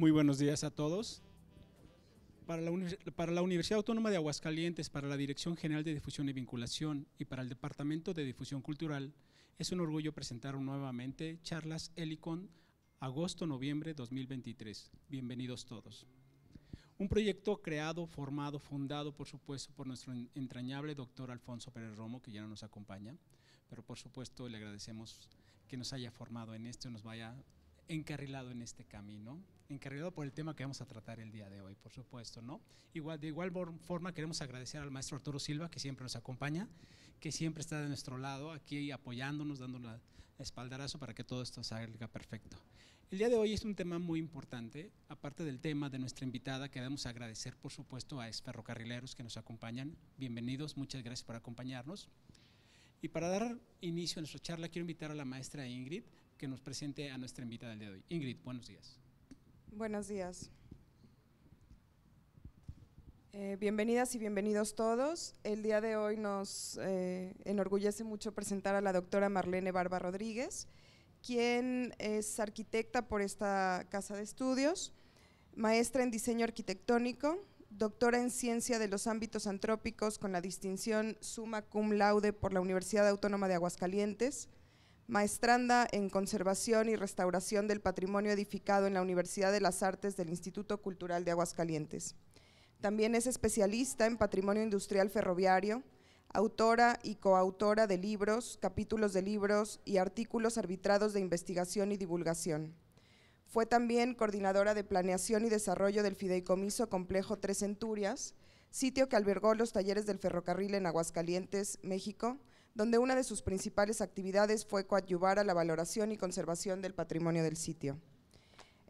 Muy buenos días a todos. Para la, Universidad Autónoma de Aguascalientes, para la Dirección General de Difusión y Vinculación y para el Departamento de Difusión Cultural, es un orgullo presentar nuevamente Charlas Helicon agosto-noviembre 2023. Bienvenidos todos. Un proyecto creado, formado, fundado, por supuesto, por nuestro entrañable doctor Alfonso Pérez Romo, que ya no nos acompaña, pero por supuesto le agradecemos que nos haya formado en esto, nos vaya encarrilado en este camino encargado por el tema que vamos a tratar el día de hoy, por supuesto, ¿no? Igual, de igual forma queremos agradecer al maestro Arturo Silva, que siempre nos acompaña, que siempre está de nuestro lado, aquí apoyándonos, dando un espaldarazo para que todo esto salga perfecto. El día de hoy es un tema muy importante, aparte del tema de nuestra invitada, queremos agradecer por supuesto a Carrileros que nos acompañan. Bienvenidos, muchas gracias por acompañarnos. Y para dar inicio a nuestra charla, quiero invitar a la maestra Ingrid que nos presente a nuestra invitada del día de hoy. Ingrid, buenos días. Buenos días. Eh, bienvenidas y bienvenidos todos. El día de hoy nos eh, enorgullece mucho presentar a la doctora Marlene Barba Rodríguez, quien es arquitecta por esta casa de estudios, maestra en diseño arquitectónico, doctora en ciencia de los ámbitos antrópicos con la distinción summa cum laude por la Universidad Autónoma de Aguascalientes, maestranda en Conservación y Restauración del Patrimonio Edificado en la Universidad de las Artes del Instituto Cultural de Aguascalientes. También es especialista en Patrimonio Industrial Ferroviario, autora y coautora de libros, capítulos de libros y artículos arbitrados de investigación y divulgación. Fue también coordinadora de Planeación y Desarrollo del Fideicomiso Complejo Tres Centurias, sitio que albergó los talleres del ferrocarril en Aguascalientes, México, donde una de sus principales actividades fue coadyuvar a la valoración y conservación del patrimonio del sitio.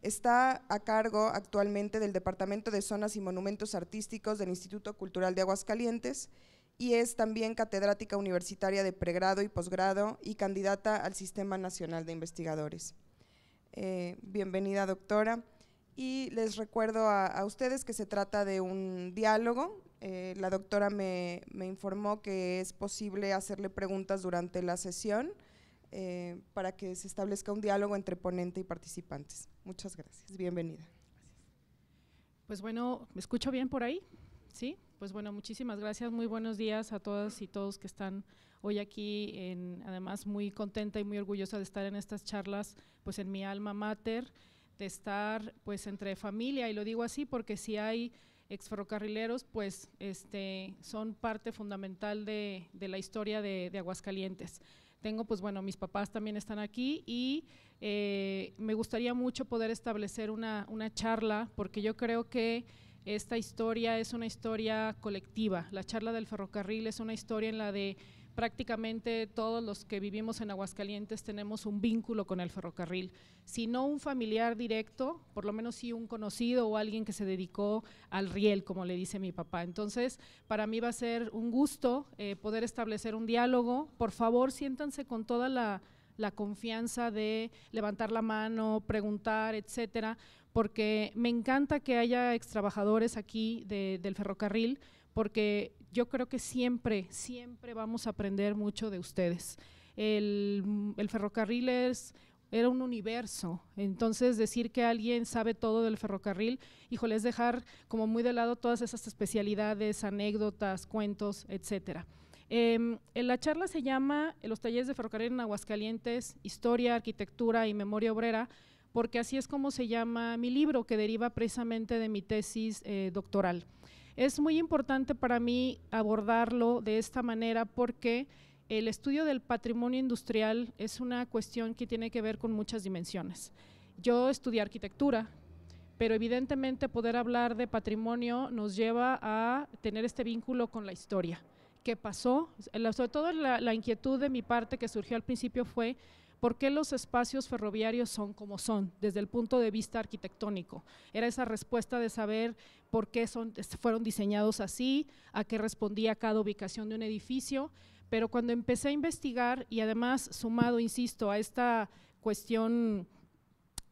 Está a cargo actualmente del Departamento de Zonas y Monumentos Artísticos del Instituto Cultural de Aguascalientes y es también catedrática universitaria de pregrado y posgrado y candidata al Sistema Nacional de Investigadores. Eh, bienvenida, doctora. Y les recuerdo a, ustedes que se trata de un diálogo eh, la doctora me, informó que es posible hacerle preguntas durante la sesión eh, para que se establezca un diálogo entre ponente y participantes. Muchas gracias. Bienvenida. Pues bueno, ¿me escucho bien por ahí? Sí, pues bueno, muchísimas gracias. Muy buenos días a todas y todos que están hoy aquí. además, muy contenta y muy orgullosa de estar en estas charlas, pues en mi alma mater, de estar pues entre familia, y lo digo así porque si hay exferrocarrileros, pues este, son parte fundamental de, la historia de, Aguascalientes. Tengo, pues bueno, mis papás también están aquí y eh, me gustaría mucho poder establecer una charla, porque yo creo que esta historia es una historia colectiva. La charla del ferrocarril es una historia en la de prácticamente todos los que vivimos en Aguascalientes tenemos un vínculo con el ferrocarril. Si no un familiar directo, por lo menos sí un conocido o alguien que se dedicó al riel, como le dice mi papá. Entonces, para mí va a ser un gusto eh, poder establecer un diálogo. Por favor, siéntanse con toda la, confianza de levantar la mano, preguntar, etcétera, porque me encanta que haya extrabajadores aquí del ferrocarril, porque yo creo que siempre, siempre vamos a aprender mucho de ustedes. El, ferrocarril es, era un universo, entonces decir que alguien sabe todo del ferrocarril, híjole, es dejar como muy de lado todas esas especialidades, anécdotas, cuentos, etcétera. Em, la charla se llama Los talleres de ferrocarril en Aguascalientes, Historia, Arquitectura y Memoria Obrera, porque así es como se llama mi libro, que deriva precisamente de mi tesis eh, doctoral. Es muy importante para mí abordarlo de esta manera porque el estudio del patrimonio industrial es una cuestión que tiene que ver con muchas dimensiones. Yo estudié arquitectura, pero evidentemente poder hablar de patrimonio nos lleva a tener este vínculo con la historia. ¿Qué pasó? Sobre todo la, la inquietud de mi parte que surgió al principio fue por qué los espacios ferroviarios son como son desde el punto de vista arquitectónico. Era esa respuesta de saber por qué fueron diseñados así, a qué respondía cada ubicación de un edificio, pero cuando empecé a investigar y además sumado, insisto, a esta cuestión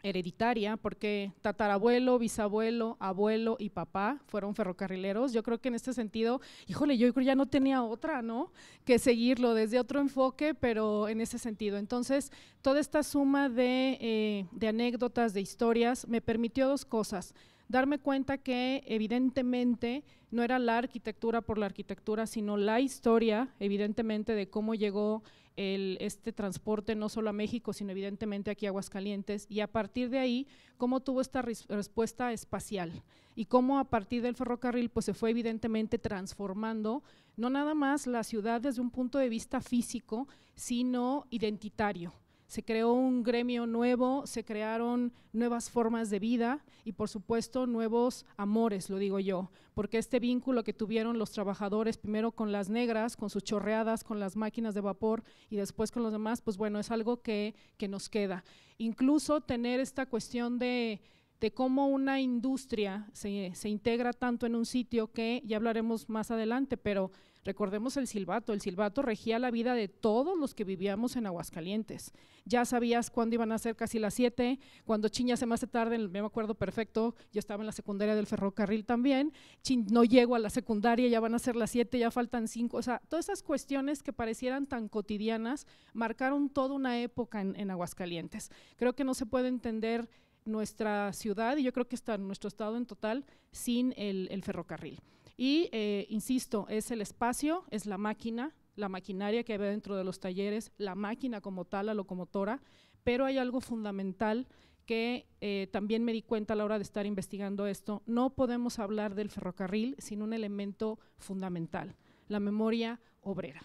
hereditaria, porque tatarabuelo, bisabuelo, abuelo y papá fueron ferrocarrileros. Yo creo que en este sentido, híjole, yo creo ya no tenía otra, ¿no? Que seguirlo desde otro enfoque, pero en ese sentido. Entonces, toda esta suma de, eh, de anécdotas, de historias, me permitió dos cosas. Darme cuenta que evidentemente no era la arquitectura por la arquitectura, sino la historia, evidentemente, de cómo llegó este transporte no solo a México, sino evidentemente aquí a Aguascalientes, y a partir de ahí, cómo tuvo esta respuesta espacial y cómo a partir del ferrocarril pues se fue evidentemente transformando no nada más la ciudad desde un punto de vista físico, sino identitario se creó un gremio nuevo, se crearon nuevas formas de vida y por supuesto nuevos amores, lo digo yo, porque este vínculo que tuvieron los trabajadores primero con las negras, con sus chorreadas, con las máquinas de vapor y después con los demás, pues bueno, es algo que, que nos queda. Incluso tener esta cuestión de de cómo una industria se, integra tanto en un sitio que ya hablaremos más adelante, pero recordemos el silbato. El silbato regía la vida de todos los que vivíamos en Aguascalientes. Ya sabías cuándo iban a ser casi las siete, cuando Chin más se tarde, me acuerdo perfecto, yo estaba en la secundaria del ferrocarril también, Chin no llego a la secundaria, ya van a ser las siete, ya faltan 5, o sea, todas esas cuestiones que parecieran tan cotidianas marcaron toda una época en Aguascalientes. Creo que no se puede entender nuestra ciudad y yo creo que está en nuestro estado en total sin el, ferrocarril. Y eh, insisto, es el espacio, es la máquina, la maquinaria que ve dentro de los talleres, la máquina como tal, la locomotora, pero hay algo fundamental que eh, también me di cuenta a la hora de estar investigando esto, no podemos hablar del ferrocarril sin un elemento fundamental, la memoria obrera.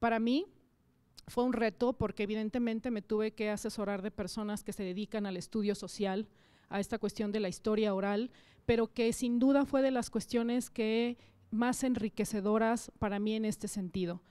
Para mí, fue un reto porque evidentemente me tuve que asesorar de personas que se dedican al estudio social, a esta cuestión de la historia oral, pero que sin duda fue de las cuestiones que más enriquecedoras para mí en este sentido.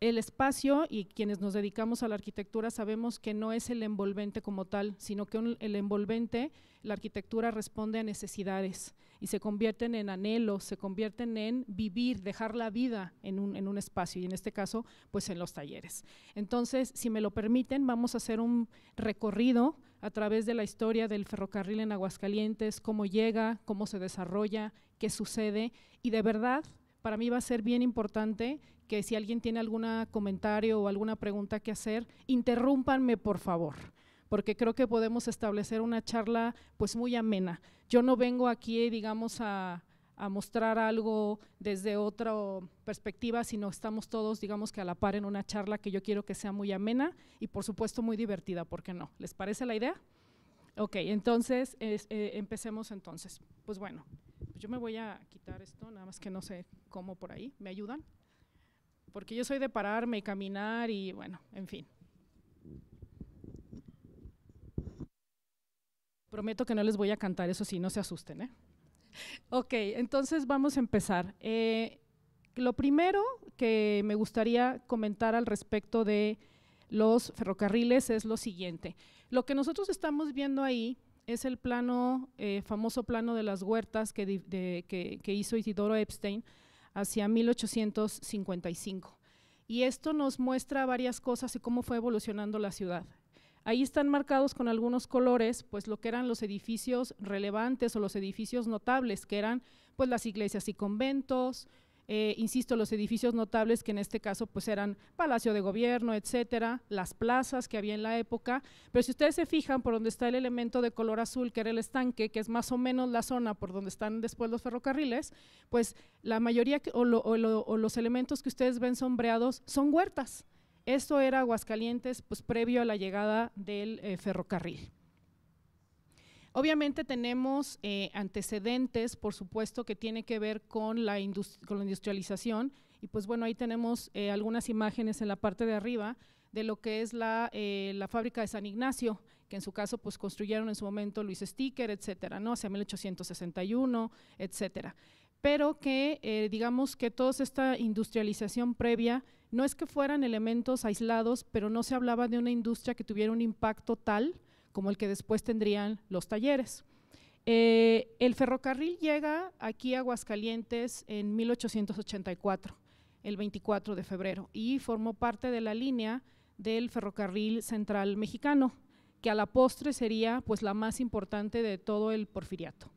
El espacio, y quienes nos dedicamos a la arquitectura sabemos que no es el envolvente como tal, sino que el envolvente, la arquitectura responde a necesidades y se convierten en anhelos, se convierten en vivir, dejar la vida en un, en un espacio y en este caso, pues en los talleres. Entonces, si me lo permiten, vamos a hacer un recorrido a través de la historia del ferrocarril en Aguascalientes, cómo llega, cómo se desarrolla, qué sucede y de verdad para mí va a ser bien importante que si alguien tiene algún comentario o alguna pregunta que hacer, interrúmpanme por favor porque creo que podemos establecer una charla pues muy amena. Yo no vengo aquí, digamos, a, mostrar algo desde otra perspectiva, sino estamos todos, digamos que a la par en una charla que yo quiero que sea muy amena y por supuesto muy divertida, ¿por qué no? ¿Les parece la idea? Ok, entonces eh, empecemos entonces. Pues bueno, yo me voy a quitar esto, nada más que no sé cómo por ahí, ¿me ayudan? Porque yo soy de pararme y caminar y bueno, en fin. Prometo que no les voy a cantar, eso sí, no se asusten. ¿eh? Ok, entonces vamos a empezar. Eh, lo primero que me gustaría comentar al respecto de los ferrocarriles es lo siguiente. Lo que nosotros estamos viendo ahí es el eh, famoso plano de las huertas que hizo Isidoro Epstein hacia 1855. Y esto nos muestra varias cosas y cómo fue evolucionando la ciudad. Ahí están marcados con algunos colores, pues lo que eran los edificios relevantes o los edificios notables, que eran pues las iglesias y conventos, eh, insisto, los edificios notables que en este caso pues eran Palacio de Gobierno, etcétera, las plazas que había en la época, pero si ustedes se fijan por donde está el elemento de color azul, que era el estanque, que es más o menos la zona por donde están después los ferrocarriles, pues la mayoría o los elementos que ustedes ven sombreados son huertas. Esto era Aguascalientes pues, previo a la llegada del eh, ferrocarril. Obviamente tenemos eh, antecedentes, por supuesto, que tiene que ver con la, la industrialización y pues bueno, ahí tenemos eh, algunas imágenes en la parte de arriba de lo que es la, la, fábrica de San Ignacio, que en su caso pues construyeron en su momento Luis Sticker, etcétera, ¿no? hacia 1861, etcétera. Pero que digamos que toda esta industrialización previa no es que fueran elementos aislados, pero no se hablaba de una industria que tuviera un impacto tal como el que después tendrían los talleres. Eh, el ferrocarril llega aquí a Aguascalientes en 1884, el 24 de febrero, y formó parte de la línea del ferrocarril central mexicano, que a la postre sería pues la más importante de todo el porfiriato.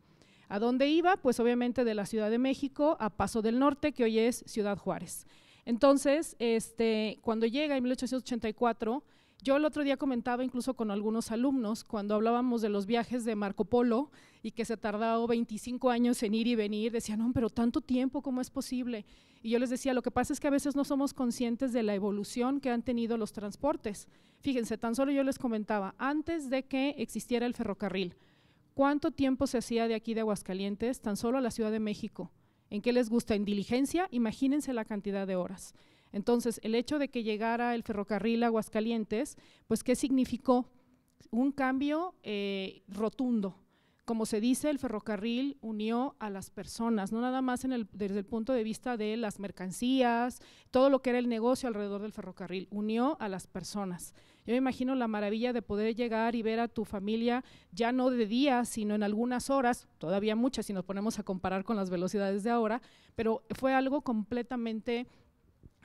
¿A dónde iba? Pues obviamente de la Ciudad de México a Paso del Norte, que hoy es Ciudad Juárez. Entonces, este, cuando llega en 1884, yo el otro día comentaba incluso con algunos alumnos cuando hablábamos de los viajes de Marco Polo y que se ha tardado 25 años en ir y venir, decían, no, pero tanto tiempo, ¿cómo es posible? Y yo les decía, lo que pasa es que a veces no somos conscientes de la evolución que han tenido los transportes. Fíjense, tan solo yo les comentaba, antes de que existiera el ferrocarril, ¿cuánto tiempo se hacía de aquí de Aguascalientes tan solo a la Ciudad de México? en qué les gusta, en diligencia, imagínense la cantidad de horas. Entonces, el hecho de que llegara el ferrocarril a Aguascalientes, pues, ¿qué significó? Un cambio eh, rotundo como se dice, el ferrocarril unió a las personas, no nada más en el, desde el punto de vista de las mercancías, todo lo que era el negocio alrededor del ferrocarril, unió a las personas. Yo me imagino la maravilla de poder llegar y ver a tu familia ya no de día, sino en algunas horas, todavía muchas si nos ponemos a comparar con las velocidades de ahora, pero fue algo completamente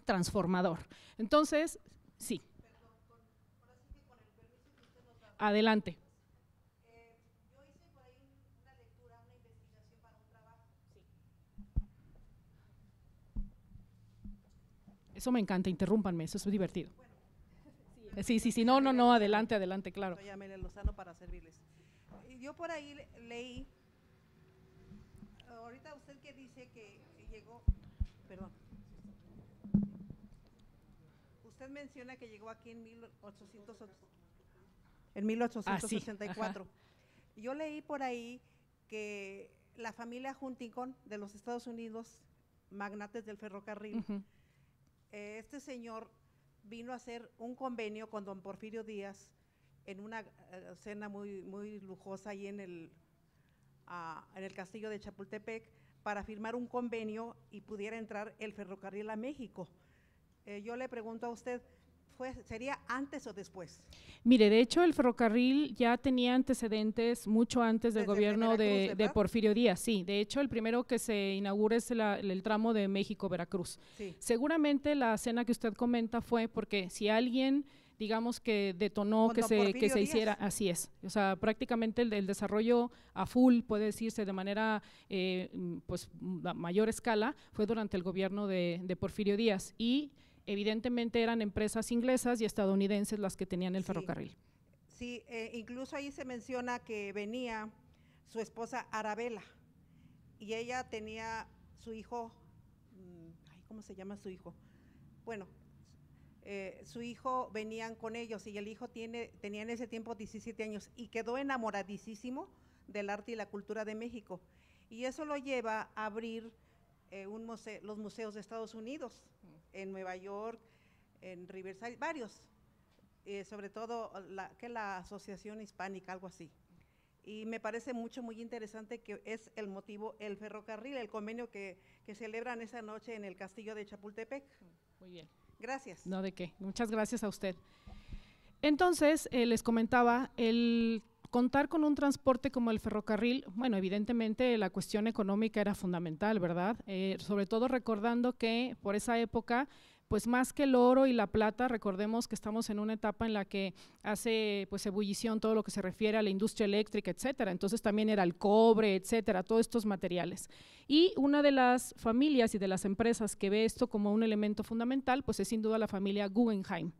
transformador. Entonces, sí. Adelante. Eso me encanta, interrúmpanme, eso es divertido. Sí, sí, sí, no, no, no, adelante, adelante, claro. Lozano para servirles. Yo por ahí leí, ahorita usted que dice que llegó, perdón, usted menciona que llegó aquí en 1884. en 1864. Ah, yo leí por ahí que la familia Huntington de los Estados Unidos, magnates del ferrocarril, este señor vino a hacer un convenio con don Porfirio Díaz en una eh, cena muy, muy lujosa ahí en el, ah, en el castillo de Chapultepec para firmar un convenio y pudiera entrar el ferrocarril a México. Eh, yo le pregunto a usted, sería antes o después? Mire, de hecho el ferrocarril ya tenía antecedentes mucho antes del gobierno de, Porfirio Díaz, sí. De hecho, el primero que se inaugura es el, tramo de México-Veracruz. Seguramente la escena que usted comenta fue porque si alguien digamos que detonó que se, hiciera, así es. O sea, prácticamente el, desarrollo a full, puede decirse de manera eh, pues mayor escala, fue durante el gobierno de, de Porfirio Díaz. Y evidentemente eran empresas inglesas y estadounidenses las que tenían el ferrocarril. Sí, eh, incluso ahí se menciona que venía su esposa Arabella y ella tenía su hijo, mm, ¿cómo se llama su hijo? Bueno, eh, su hijo venían con ellos y el hijo tiene, tenía en ese tiempo 17 años y quedó enamoradísimo del arte y la cultura de México. Y eso lo lleva a abrir eh, los museos de Estados Unidos en Nueva York, en Riverside, varios, eh, sobre todo la, que la Asociación Hispánica, algo así. Y me parece mucho, muy interesante que es el motivo el ferrocarril, el convenio que, que celebran esa noche en el castillo de Chapultepec. Muy bien. Gracias. No, de qué. Muchas gracias a usted. Entonces, eh, les comentaba, el contar con un transporte como el ferrocarril, bueno, evidentemente la cuestión económica era fundamental, ¿verdad? Eh, sobre todo recordando que por esa época, pues más que el oro y la plata, recordemos que estamos en una etapa en la que hace pues ebullición todo lo que se refiere a la industria eléctrica, etcétera. Entonces también era el cobre, etcétera, todos estos materiales. Y una de las familias y de las empresas que ve esto como un elemento fundamental, pues es sin duda la familia Guggenheim.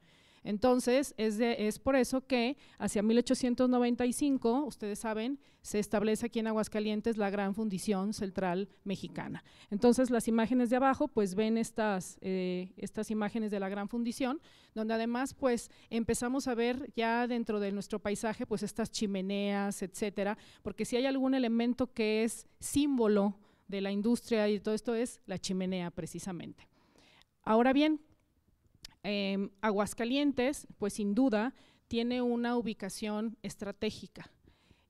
Entonces, es, por eso que hacia 1895, ustedes saben, se establece aquí en Aguascalientes la gran fundición central mexicana. Entonces, las imágenes de abajo, pues ven estas, eh, estas imágenes de la gran fundición, donde además, pues empezamos a ver ya dentro de nuestro paisaje, pues estas chimeneas, etcétera, porque si hay algún elemento que es símbolo de la industria y todo esto es la chimenea, precisamente. Ahora bien, Em, Aguascalientes, pues sin duda, tiene una ubicación estratégica.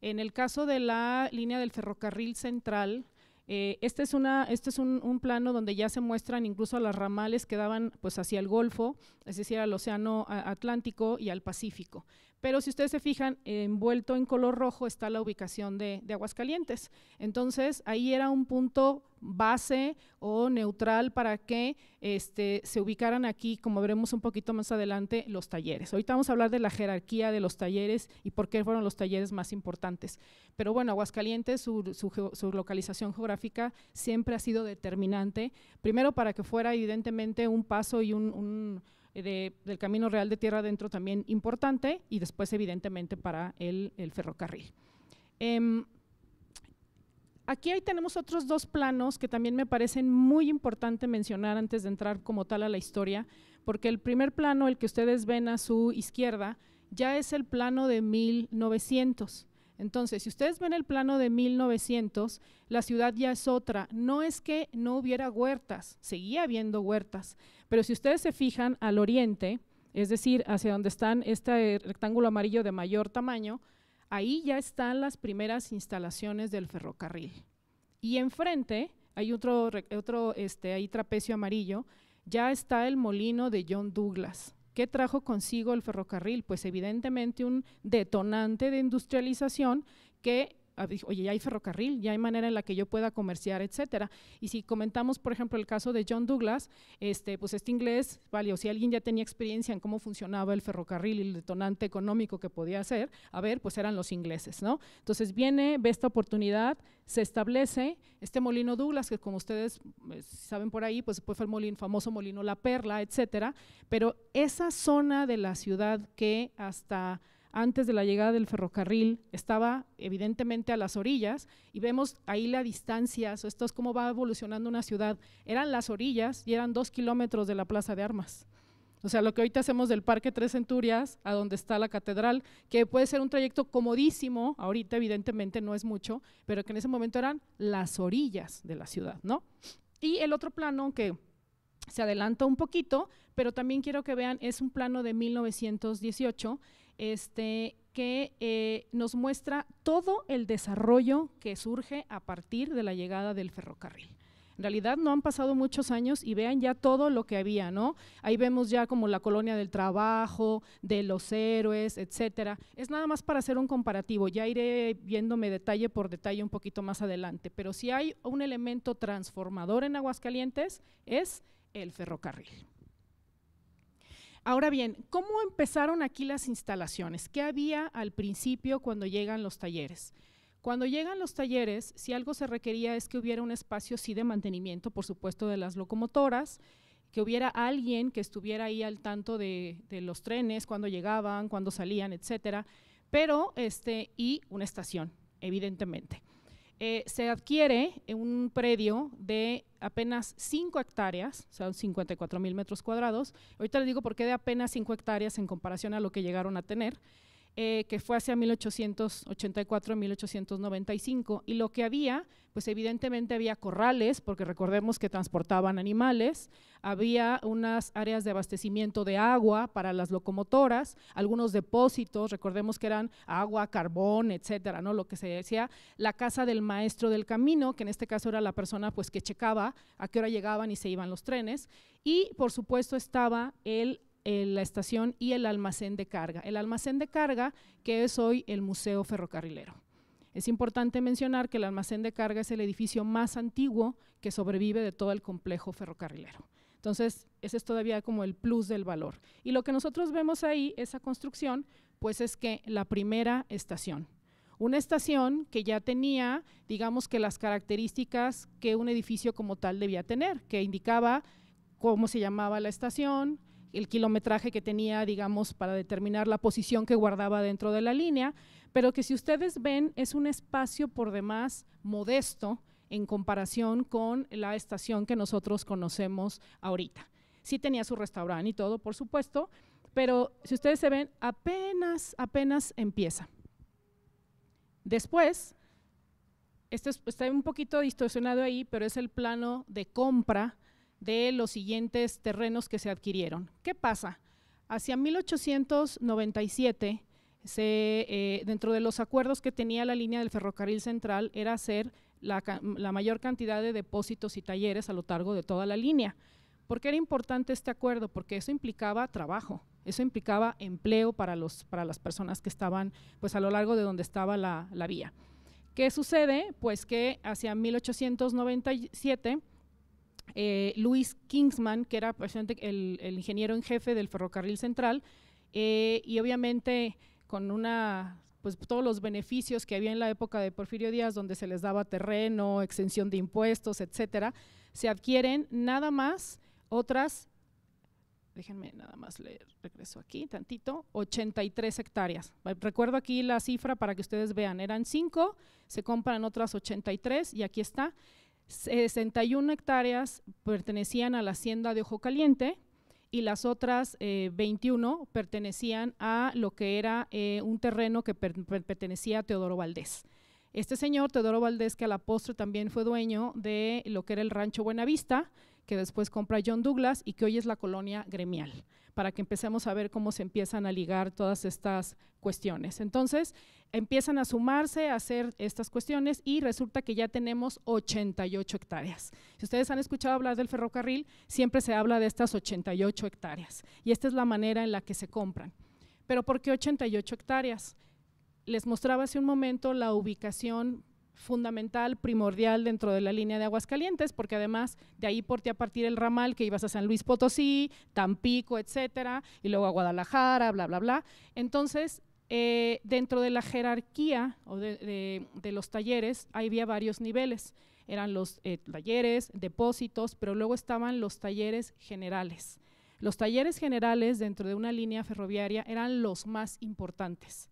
En el caso de la línea del ferrocarril central, eh, este, este es, un, un, plano donde ya se muestran incluso las ramales que daban pues, hacia el Golfo, es decir, al Océano Atlántico y al Pacífico. Pero si ustedes se fijan, envuelto en color rojo está la ubicación de, Aguascalientes. Entonces, ahí era un punto base o neutral para que este, se ubicaran aquí, como veremos un poquito más adelante, los talleres. Ahorita vamos a hablar de la jerarquía de los talleres y por qué fueron los talleres más importantes. Pero bueno, Aguascalientes, su, su localización geográfica siempre ha sido determinante, primero para que fuera evidentemente un paso y un, un eh, del Camino Real de Tierra Adentro también importante y después evidentemente para el, ferrocarril. Em, aquí ahí tenemos otros dos planos que también me parecen muy importante mencionar antes de entrar como tal a la historia, porque el primer plano, el que ustedes ven a su izquierda, ya es el plano de 1900. Entonces, si ustedes ven el plano de 1900, la ciudad ya es otra. No es que no hubiera huertas, seguía habiendo huertas, pero si ustedes se fijan al oriente, es decir, hacia donde está este rectángulo amarillo de mayor tamaño, ahí ya están las primeras instalaciones del ferrocarril. Y enfrente hay otro, otro este, ahí trapecio amarillo, ya está el molino de John Douglas. ¿Qué trajo consigo el ferrocarril? Pues evidentemente un detonante de industrialización que oye, ya hay ferrocarril, ya hay manera en la que yo pueda comerciar, etcétera. Y si comentamos, por ejemplo, el caso de John Douglas, este, pues este inglés, vale, o si alguien ya tenía experiencia en cómo funcionaba el ferrocarril y el detonante económico que podía hacer, a ver, pues eran los ingleses, ¿no? Entonces viene, ve esta oportunidad, se establece este molino Douglas, que como ustedes eh, saben por ahí, pues fue el famoso molino La Perla, etcétera, pero esa zona de la ciudad que hasta antes de la llegada del ferrocarril, estaba evidentemente a las orillas y vemos ahí la distancia, esto es cómo va evolucionando una ciudad. Eran las orillas y eran dos kilómetros de la Plaza de Armas. O sea, lo que ahorita hacemos del Parque Tres Centurias a donde está la catedral, que puede ser un trayecto comodísimo, ahorita evidentemente no es mucho, pero que en ese momento eran las orillas de la ciudad, ¿no? Y el otro plano que se adelanta un poquito, pero también quiero que vean, es un plano de 1918 este, que eh, nos muestra todo el desarrollo que surge a partir de la llegada del ferrocarril. En realidad no han pasado muchos años y vean ya todo lo que había, ¿no? Ahí vemos ya como la colonia del trabajo, de los héroes, etcétera. Es nada más para hacer un comparativo, ya iré viéndome detalle por detalle un poquito más adelante, pero si hay un elemento transformador en Aguascalientes es el ferrocarril. Ahora bien, ¿cómo empezaron aquí las instalaciones? ¿Qué había al principio cuando llegan los talleres? Cuando llegan los talleres, si algo se requería es que hubiera un espacio sí de mantenimiento, por supuesto, de las locomotoras, que hubiera alguien que estuviera ahí al tanto de, los trenes, cuando llegaban, cuando salían, etcétera, pero este y una estación, evidentemente. Eh, se adquiere un predio de apenas 5 hectáreas, o sea, 54 mil metros cuadrados. Ahorita les digo por qué de apenas 5 hectáreas en comparación a lo que llegaron a tener. Eh, que fue hacia 1884-1895, y lo que había, pues evidentemente había corrales, porque recordemos que transportaban animales, había unas áreas de abastecimiento de agua para las locomotoras, algunos depósitos, recordemos que eran agua, carbón, etcétera, ¿no? Lo que se decía, la casa del maestro del camino, que en este caso era la persona pues que checaba a qué hora llegaban y se iban los trenes, y por supuesto estaba el eh, la estación y el almacén de carga. El almacén de carga que es hoy el Museo Ferrocarrilero. Es importante mencionar que el almacén de carga es el edificio más antiguo que sobrevive de todo el complejo ferrocarrilero. Entonces, ese es todavía como el plus del valor. Y lo que nosotros vemos ahí, esa construcción, pues es que la primera estación. Una estación que ya tenía, digamos que las características que un edificio como tal debía tener, que indicaba cómo se llamaba la estación, el kilometraje que tenía, digamos, para determinar la posición que guardaba dentro de la línea, pero que si ustedes ven es un espacio por demás modesto en comparación con la estación que nosotros conocemos ahorita. Sí tenía su restaurante y todo, por supuesto, pero si ustedes se ven, apenas, apenas empieza. Después, este está un poquito distorsionado ahí, pero es el plano de compra de los siguientes terrenos que se adquirieron. ¿Qué pasa? Hacia 1897, se, eh, dentro de los acuerdos que tenía la línea del ferrocarril central era hacer la, mayor cantidad de depósitos y talleres a lo largo de toda la línea. ¿Por qué era importante este acuerdo? Porque eso implicaba trabajo, eso implicaba empleo para, los, para las personas que estaban pues, a lo largo de donde estaba la, la vía. ¿Qué sucede? Pues que hacia 1897 eh, Luis Kingsman, que era el, el, ingeniero en jefe del ferrocarril central, eh, y obviamente con una pues todos los beneficios que había en la época de Porfirio Díaz, donde se les daba terreno, exención de impuestos, etcétera, se adquieren nada más otras, déjenme nada más regreso aquí tantito, 83 hectáreas. Recuerdo aquí la cifra para que ustedes vean, eran 5, se compran otras 83 y aquí está. 61 hectáreas pertenecían a la hacienda de Ojo Caliente y las otras 21 eh, pertenecían a lo que era eh, un terreno que pertenecía a Teodoro Valdés. Este señor, Teodoro Valdés, que a la postre también fue dueño de lo que era el rancho Buenavista, que después compra John Douglas y que hoy es la colonia gremial, para que empecemos a ver cómo se empiezan a ligar todas estas cuestiones. Entonces, empiezan a sumarse, a hacer estas cuestiones y resulta que ya tenemos 88 hectáreas. Si ustedes han escuchado hablar del ferrocarril, siempre se habla de estas 88 hectáreas y esta es la manera en la que se compran. Pero ¿por qué 88 hectáreas? Les mostraba hace un momento la ubicación fundamental, primordial dentro de la línea de Aguascalientes, porque además de ahí ti a partir el ramal que ibas a San Luis Potosí, Tampico, etcétera, y luego a Guadalajara, bla, bla, bla. Entonces, eh, dentro de la jerarquía o de, los talleres había varios niveles. Eran los eh, talleres, depósitos, pero luego estaban los talleres generales. Los talleres generales dentro de una línea ferroviaria eran los más importantes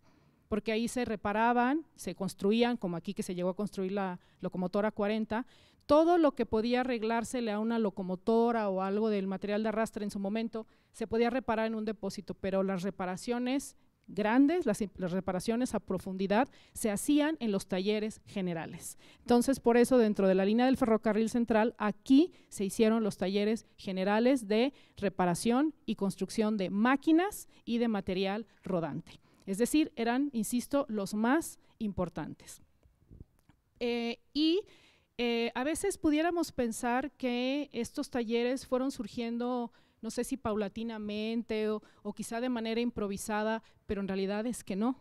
porque ahí se reparaban, se construían, como aquí que se llegó a construir la locomotora 40, todo lo que podía arreglársele a una locomotora o algo del material de arrastre en su momento, se podía reparar en un depósito, pero las reparaciones grandes, las, las, reparaciones a profundidad, se hacían en los talleres generales. Entonces, por eso, dentro de la línea del ferrocarril central, aquí se hicieron los talleres generales de reparación y construcción de máquinas y de material rodante. Es decir, eran, insisto, los más importantes. Eh, y eh, a veces pudiéramos pensar que estos talleres fueron surgiendo, no sé si paulatinamente o, quizá de manera improvisada, pero en realidad es que no.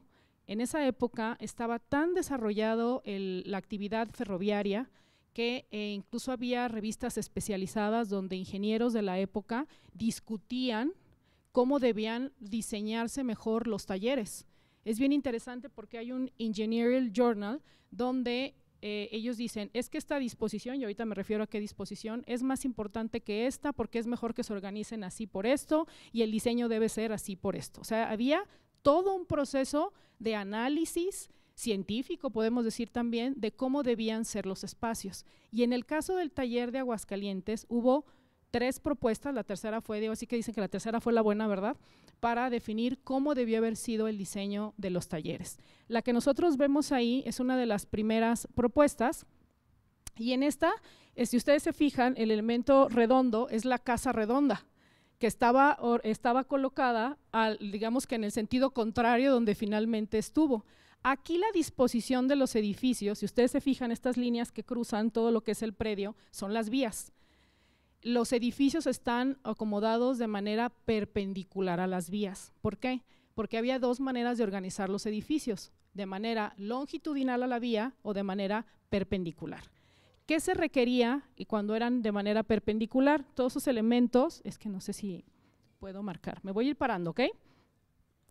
En esa época estaba tan desarrollado la actividad ferroviaria que eh, incluso había revistas especializadas donde ingenieros de la época discutían cómo debían diseñarse mejor los talleres. Es bien interesante porque hay un Engineering Journal donde eh, ellos dicen, es que esta disposición, y ahorita me refiero a qué disposición, es más importante que esta porque es mejor que se organicen así por esto y el diseño debe ser así por esto. O sea, había todo un proceso de análisis científico, podemos decir también, de cómo debían ser los espacios. Y en el caso del taller de Aguascalientes hubo tres propuestas, la tercera fue, digo así que dicen que la tercera fue la buena, ¿verdad? Para definir cómo debió haber sido el diseño de los talleres. La que nosotros vemos ahí es una de las primeras propuestas y en esta, eh, si ustedes se fijan, el elemento redondo es la casa redonda que estaba, estaba colocada, digamos que en el sentido contrario donde finalmente estuvo. Aquí la disposición de los edificios, si ustedes se fijan, estas líneas que cruzan todo lo que es el predio son las vías los edificios están acomodados de manera perpendicular a las vías. ¿Por qué? Porque había dos maneras de organizar los edificios, de manera longitudinal a la vía o de manera perpendicular. ¿Qué se requería y cuando eran de manera perpendicular? Todos esos elementos, es que no sé si puedo marcar, me voy a ir parando, ¿ok?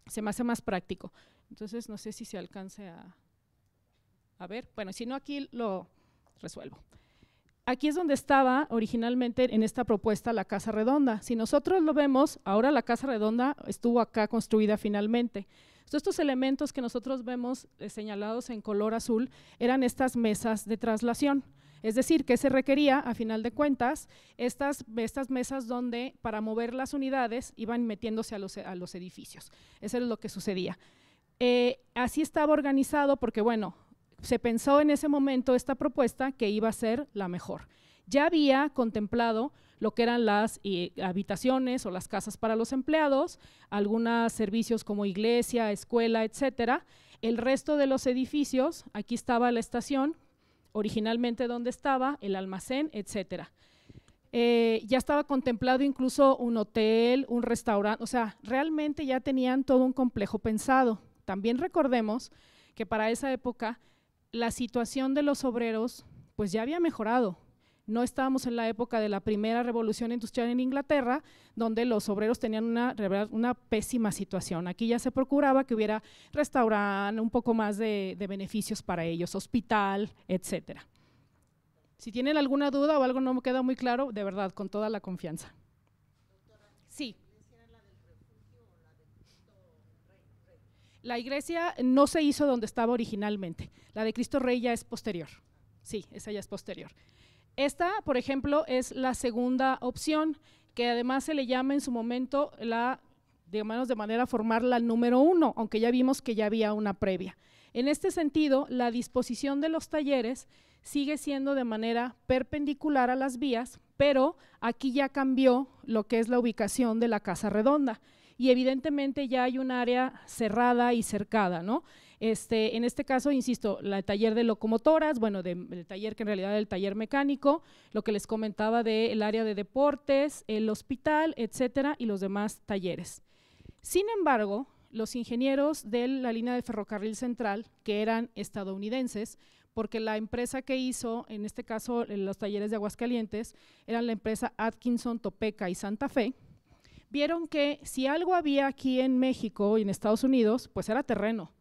Se me hace más práctico. Entonces, no sé si se alcance a, a ver. Bueno, si no, aquí lo resuelvo aquí es donde estaba originalmente en esta propuesta la Casa Redonda. Si nosotros lo vemos, ahora la Casa Redonda estuvo acá construida finalmente. estos elementos que nosotros vemos eh, señalados en color azul eran estas mesas de traslación. Es decir, que se requería, a final de cuentas, estas, mesas donde para mover las unidades iban metiéndose a los, edificios. Eso es lo que sucedía. Eh, así estaba organizado porque, bueno, se pensó en ese momento esta propuesta que iba a ser la mejor. Ya había contemplado lo que eran las eh, habitaciones o las casas para los empleados, algunos servicios como iglesia, escuela, etcétera. El resto de los edificios, aquí estaba la estación, originalmente donde estaba, el almacén, etcétera. Eh, ya estaba contemplado incluso un hotel, un restaurante, o sea, realmente ya tenían todo un complejo pensado. También recordemos que para esa época la situación de los obreros pues ya había mejorado. No estábamos en la época de la primera revolución industrial en Inglaterra, donde los obreros tenían una, pésima situación. Aquí ya se procuraba que hubiera restaurante, un poco más de, beneficios para ellos, hospital, etcétera. Si tienen alguna duda o algo no me queda muy claro, de verdad, con toda la confianza. Sí. La iglesia no se hizo donde estaba originalmente. La de Cristo Rey ya es posterior. Sí, esa ya es posterior. Esta, por ejemplo, es la segunda opción, que además se le llama en su momento la, digamos de manera formal, la número uno, aunque ya vimos que ya había una previa. En este sentido, la disposición de los talleres sigue siendo de manera perpendicular a las vías, pero aquí ya cambió lo que es la ubicación de la casa redonda y evidentemente ya hay un área cerrada y cercada, ¿no? Este, en este caso, insisto, la, el taller de locomotoras, bueno, el taller que en realidad era el taller mecánico, lo que les comentaba del área de deportes, el hospital, etcétera, y los demás talleres. Sin embargo, los ingenieros de la línea de ferrocarril central, que eran estadounidenses, porque la empresa que hizo, en este caso los talleres de Aguascalientes, eran la empresa Atkinson, Topeka y Santa Fe, vieron que si algo había aquí en México y en Estados Unidos, pues era terreno.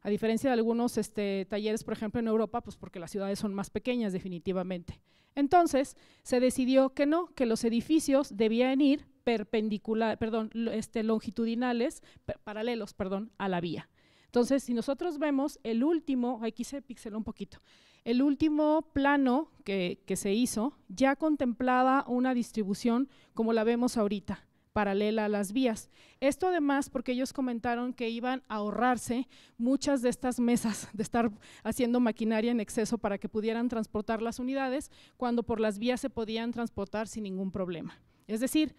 A diferencia de algunos este, talleres, por ejemplo, en Europa, pues porque las ciudades son más pequeñas definitivamente. Entonces, se decidió que no, que los edificios debían ir perpendicular, perdón, este, longitudinales, paralelos, perdón, a la vía. Entonces, si nosotros vemos el último, aquí se pixeló un poquito, el último plano que se hizo ya contemplaba una distribución como la vemos ahorita paralela a las vías. Esto además porque ellos comentaron que iban a ahorrarse muchas de estas mesas de estar haciendo maquinaria en exceso para que pudieran transportar las unidades cuando por las vías se podían transportar sin ningún problema. Es decir,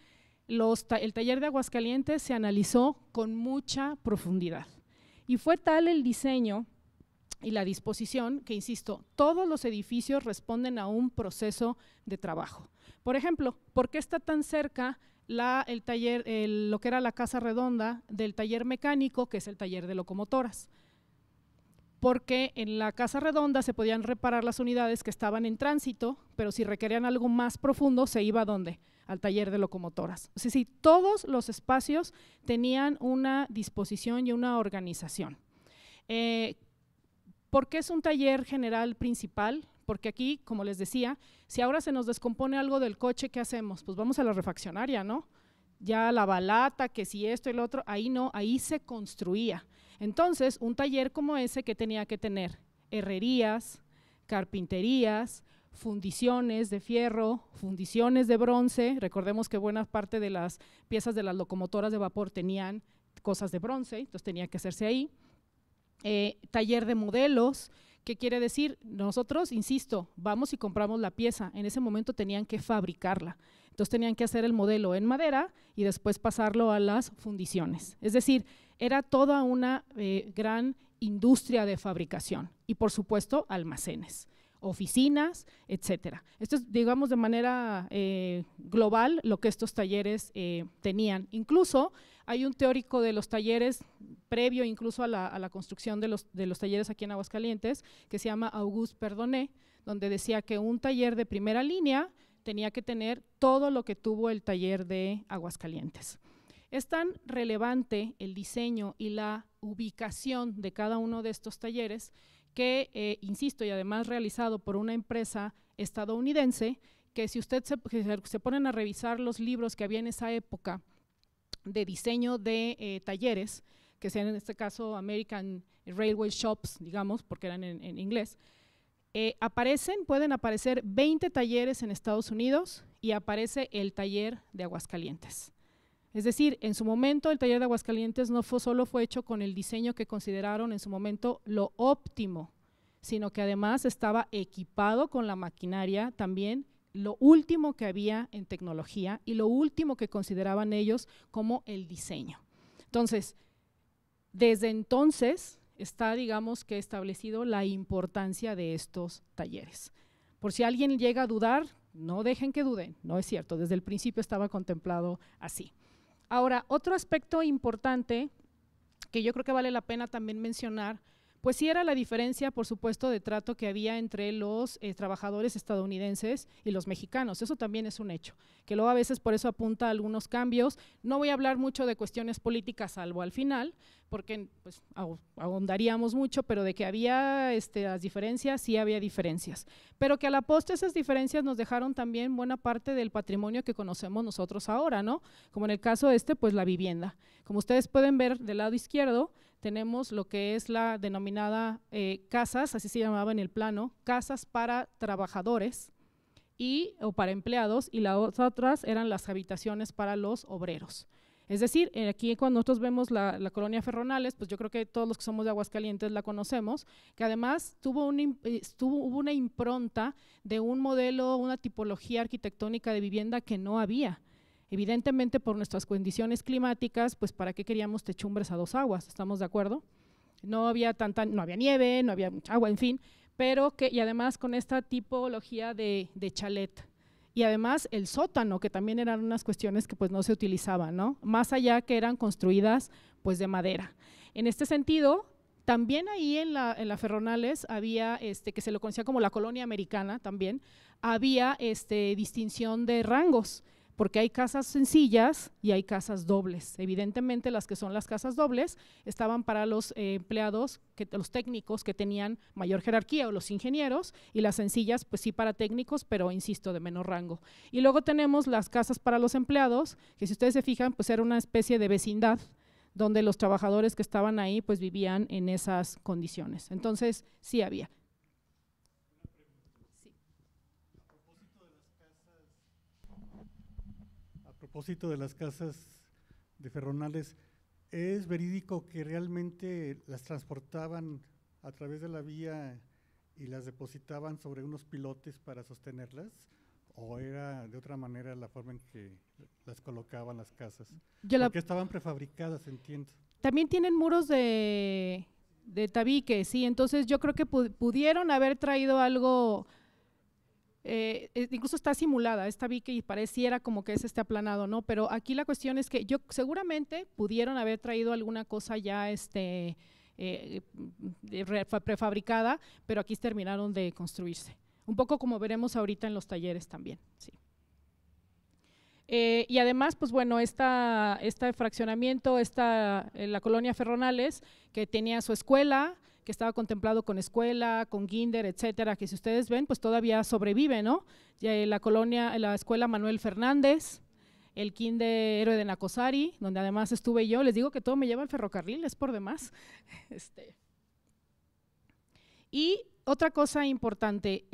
el taller de Aguascalientes se analizó con mucha profundidad y fue tal el diseño y la disposición que, insisto, todos los edificios responden a un proceso de trabajo. Por ejemplo, ¿por qué está tan cerca el taller, lo que era la casa redonda del taller mecánico, que es el taller de locomotoras. Porque en la casa redonda se podían reparar las unidades que estaban en tránsito, pero si requerían algo más profundo, se iba a dónde? Al taller de locomotoras. Si sí, todos los espacios tenían una disposición y una organización. Eh, ¿Por qué es un taller general principal? porque aquí, como les decía, si ahora se nos descompone algo del coche, ¿qué hacemos? Pues vamos a la refaccionaria, ¿no? Ya la balata, que si esto y lo otro, ahí no, ahí se construía. Entonces, un taller como ese que tenía que tener herrerías, carpinterías, fundiciones de fierro, fundiciones de bronce, recordemos que buena parte de las piezas de las locomotoras de vapor tenían cosas de bronce, entonces tenía que hacerse ahí, eh, taller de modelos, ¿Qué quiere decir? Nosotros, insisto, vamos y compramos la pieza. En ese momento tenían que fabricarla. Entonces tenían que hacer el modelo en madera y después pasarlo a las fundiciones. Es decir, era toda una eh, gran industria de fabricación y por supuesto almacenes oficinas, etcétera. Esto es, digamos, de manera eh, global lo que estos talleres eh, tenían. Incluso hay un teórico de los talleres, previo incluso a la, construcción de los, talleres aquí en Aguascalientes, que se llama Auguste Perdoné, donde decía que un taller de primera línea tenía que tener todo lo que tuvo el taller de Aguascalientes. Es tan relevante el diseño y la ubicación de cada uno de estos talleres que, eh, insisto, y además realizado por una empresa estadounidense, que si usted se, se, ponen a revisar los libros que había en esa época de diseño de eh, talleres, que sean en este caso American Railway Shops, digamos, porque eran en, inglés, eh, aparecen, pueden aparecer 20 talleres en Estados Unidos y aparece el taller de Aguascalientes. Es decir, en su momento el taller de Aguascalientes no solo fue hecho con el diseño que consideraron en su momento lo óptimo, sino que además estaba equipado con la maquinaria también lo último que había en tecnología y lo último que consideraban ellos como el diseño. Entonces, desde entonces está, digamos que establecido la importancia de estos talleres. Por si alguien llega a dudar, no dejen que duden, no es cierto, desde el principio estaba contemplado así. Ahora, otro aspecto importante que yo creo que vale la pena también mencionar pues sí era la diferencia, por supuesto, de trato que había entre los eh, trabajadores estadounidenses y los mexicanos. Eso también es un hecho, que luego a veces por eso apunta a algunos cambios. No voy a hablar mucho de cuestiones políticas, salvo al final, porque pues, ahondaríamos mucho, pero de que había este, las diferencias, sí había diferencias. Pero que a la postre esas diferencias nos dejaron también buena parte del patrimonio que conocemos nosotros ahora, ¿no? Como en el caso este, pues la vivienda. Como ustedes pueden ver del lado izquierdo, tenemos lo que es la denominada eh, casas, así se llamaba en el plano, casas para trabajadores y, o para empleados, y las otras eran las habitaciones para los obreros. Es decir, eh, aquí cuando nosotros vemos la, colonia Ferronales, pues yo creo que todos los que somos de Aguascalientes la conocemos, que además tuvo una, eh, hubo una impronta de un modelo, una tipología arquitectónica de vivienda que no había. Evidentemente, por nuestras condiciones climáticas, pues ¿para qué queríamos techumbres a dos aguas? ¿Estamos de acuerdo? No había tanta, no había nieve, no había mucha agua, en fin, pero que, y además con esta tipología de, chalet, y además el sótano, que también eran unas cuestiones que pues no se utilizaban, ¿no? Más allá que eran construidas pues de madera. En este sentido, también ahí en la, en Ferronales había, este, que se lo conocía como la colonia americana también, había este, distinción de rangos porque hay casas sencillas y hay casas dobles. Evidentemente las que son las casas dobles estaban para los eh, empleados, los técnicos que tenían mayor jerarquía o los ingenieros y las sencillas pues sí para técnicos, pero insisto, de menor rango. Y luego tenemos las casas para los empleados, que si ustedes se fijan pues era una especie de vecindad donde los trabajadores que estaban ahí pues vivían en esas condiciones. Entonces sí había. de las casas de Ferronales, ¿es verídico que realmente las transportaban a través de la vía y las depositaban sobre unos pilotes para sostenerlas? ¿O era de otra manera la forma en que las colocaban las casas? Porque estaban prefabricadas, entiendo. También tienen muros de, de tabique, sí. Entonces yo creo que pudieron haber traído algo eh, incluso está simulada, esta vi que pareciera como que es este aplanado, ¿no? Pero aquí la cuestión es que yo seguramente pudieron haber traído alguna cosa ya este, eh, prefabricada, pero aquí terminaron de construirse. Un poco como veremos ahorita en los talleres también, eh, y además, pues bueno, esta, este fraccionamiento, esta, la colonia Ferronales, que tenía su escuela, que estaba contemplado con escuela, con kinder, etcétera, que si ustedes ven, pues todavía sobrevive, ¿no? Eh, la colonia, la escuela Manuel Fernández, el kinder héroe de Nacosari, donde además estuve yo, les digo que todo me lleva al ferrocarril, es por demás. Este. Y otra cosa importante,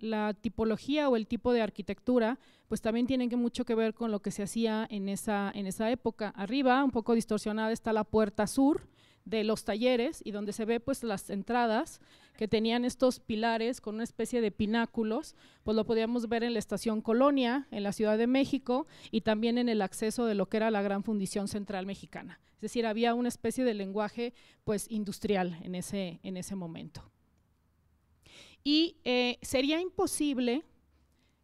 la tipología o el tipo de arquitectura, pues también tienen que mucho que ver con lo que se hacía esa, en esa época. Arriba, un poco distorsionada, está la puerta sur, de los talleres y donde se ve pues las entradas que tenían estos pilares con una especie de pináculos, pues lo podíamos ver en la estación Colonia, en la Ciudad de México y también en el acceso de lo que era la gran fundición central mexicana. Es decir, había una especie de lenguaje pues industrial en ese, en ese momento. Y eh, sería imposible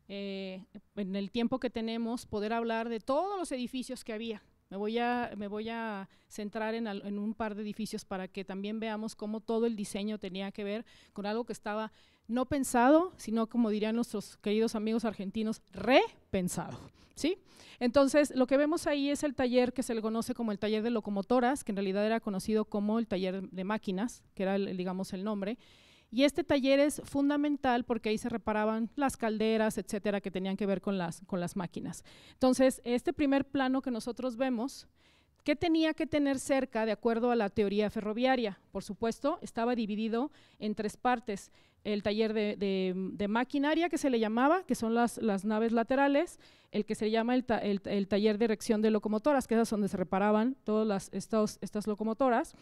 eh, en el tiempo que tenemos poder hablar de todos los edificios que había, me voy a, me voy a centrar en, un par de edificios para que también veamos cómo todo el diseño tenía que ver con algo que estaba no pensado, sino como dirían nuestros queridos amigos argentinos, repensado. ¿sí? Entonces, lo que vemos ahí es el taller que se le conoce como el taller de locomotoras, que en realidad era conocido como el taller de máquinas, que era, digamos, el nombre. Y este taller es fundamental porque ahí se reparaban las calderas, etcétera, que tenían que ver con las, con las máquinas. Entonces, este primer plano que nosotros vemos, ¿Qué tenía que tener cerca de acuerdo a la teoría ferroviaria? Por supuesto, estaba dividido en tres partes. El taller de, maquinaria, que se le llamaba, que son las, naves laterales, el que se llama el, taller de erección de locomotoras, que esas donde se reparaban todas las, estas locomotoras,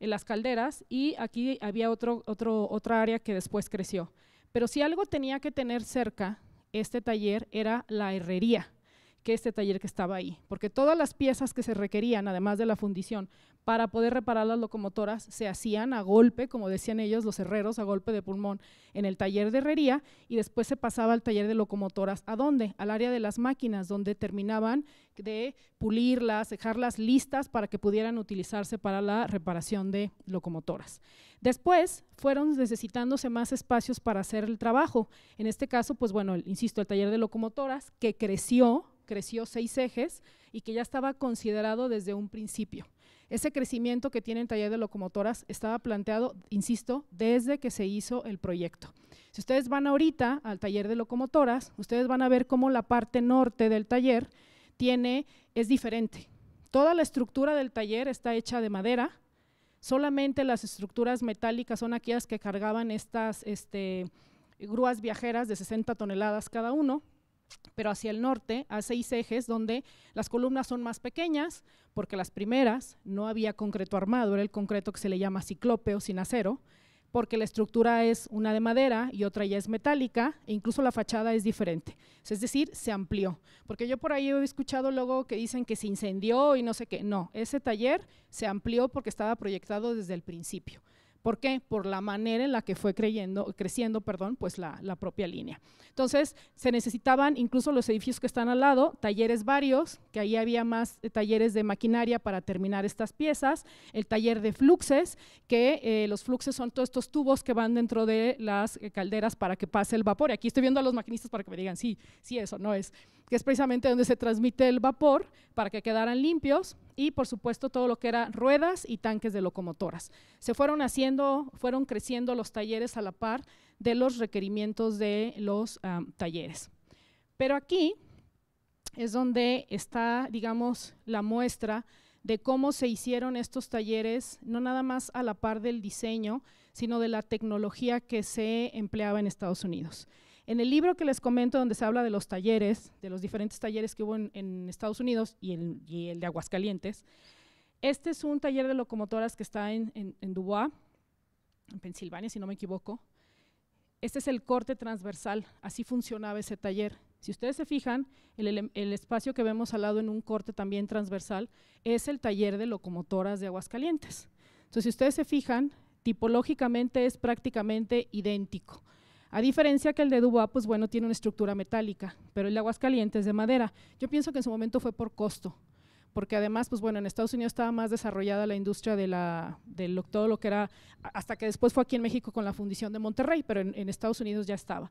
en las calderas y aquí había otro, otro, otra área que después creció. Pero si algo tenía que tener cerca este taller era la herrería, que este taller que estaba ahí, porque todas las piezas que se requerían, además de la fundición, para poder reparar las locomotoras se hacían a golpe, como decían ellos los herreros, a golpe de pulmón en el taller de herrería y después se pasaba al taller de locomotoras. ¿A dónde? Al área de las máquinas, donde terminaban de pulirlas, dejarlas listas para que pudieran utilizarse para la reparación de locomotoras. Después fueron necesitándose más espacios para hacer el trabajo. En este caso, pues bueno, insisto, el taller de locomotoras que creció, creció seis ejes y que ya estaba considerado desde un principio. Ese crecimiento que tiene el taller de locomotoras estaba planteado, insisto, desde que se hizo el proyecto. Si ustedes van ahorita al taller de locomotoras, ustedes van a ver cómo la parte norte del taller tiene, es diferente. Toda la estructura del taller está hecha de madera, solamente las estructuras metálicas son aquellas que cargaban estas este, grúas viajeras de 60 toneladas cada uno, pero hacia el norte a seis ejes donde las columnas son más pequeñas, porque las primeras no había concreto armado, era el concreto que se le llama ciclópeo sin acero, porque la estructura es una de madera y otra ya es metálica, e incluso la fachada es diferente. Es decir, se amplió. Porque yo por ahí he escuchado luego que dicen que se incendió y no sé qué. No, ese taller se amplió porque estaba proyectado desde el principio. ¿Por qué? Por la manera en la que fue creyendo, creciendo perdón, pues la, propia línea. Entonces, se necesitaban incluso los edificios que están al lado, talleres varios, que ahí había más eh, talleres de maquinaria para terminar estas piezas, el taller de fluxes, que eh, los fluxes son todos estos tubos que van dentro de las eh, calderas para que pase el vapor. Y aquí estoy viendo a los maquinistas para que me digan, sí, sí, eso no es que es precisamente donde se transmite el vapor para que quedaran limpios y por supuesto todo lo que era ruedas y tanques de locomotoras. Se fueron haciendo, fueron creciendo los talleres a la par de los requerimientos de los talleres. Pero aquí es donde está, digamos, la muestra de cómo se hicieron estos talleres, no nada más a la par del diseño, sino de la tecnología que se empleaba en Estados Unidos. En el libro que les comento, donde se habla de los talleres, de los diferentes talleres que hubo en, Estados Unidos y, en, el de Aguascalientes, este es un taller de locomotoras que está en, Dubois, en Pensilvania, si no me equivoco. Este es el corte transversal, así funcionaba ese taller. Si ustedes se fijan, el, espacio que vemos al lado en un corte también transversal es el taller de locomotoras de Aguascalientes. Entonces, si ustedes se fijan, tipológicamente es prácticamente idéntico. A diferencia que el de Dubois, pues bueno, tiene una estructura metálica, pero el de Aguascalientes es de madera. Yo pienso que en su momento fue por costo, porque además, pues bueno, en Estados Unidos estaba más desarrollada la industria de, todo lo que era, hasta que después fue aquí en México con la fundición de Monterrey, pero en, Estados Unidos ya estaba.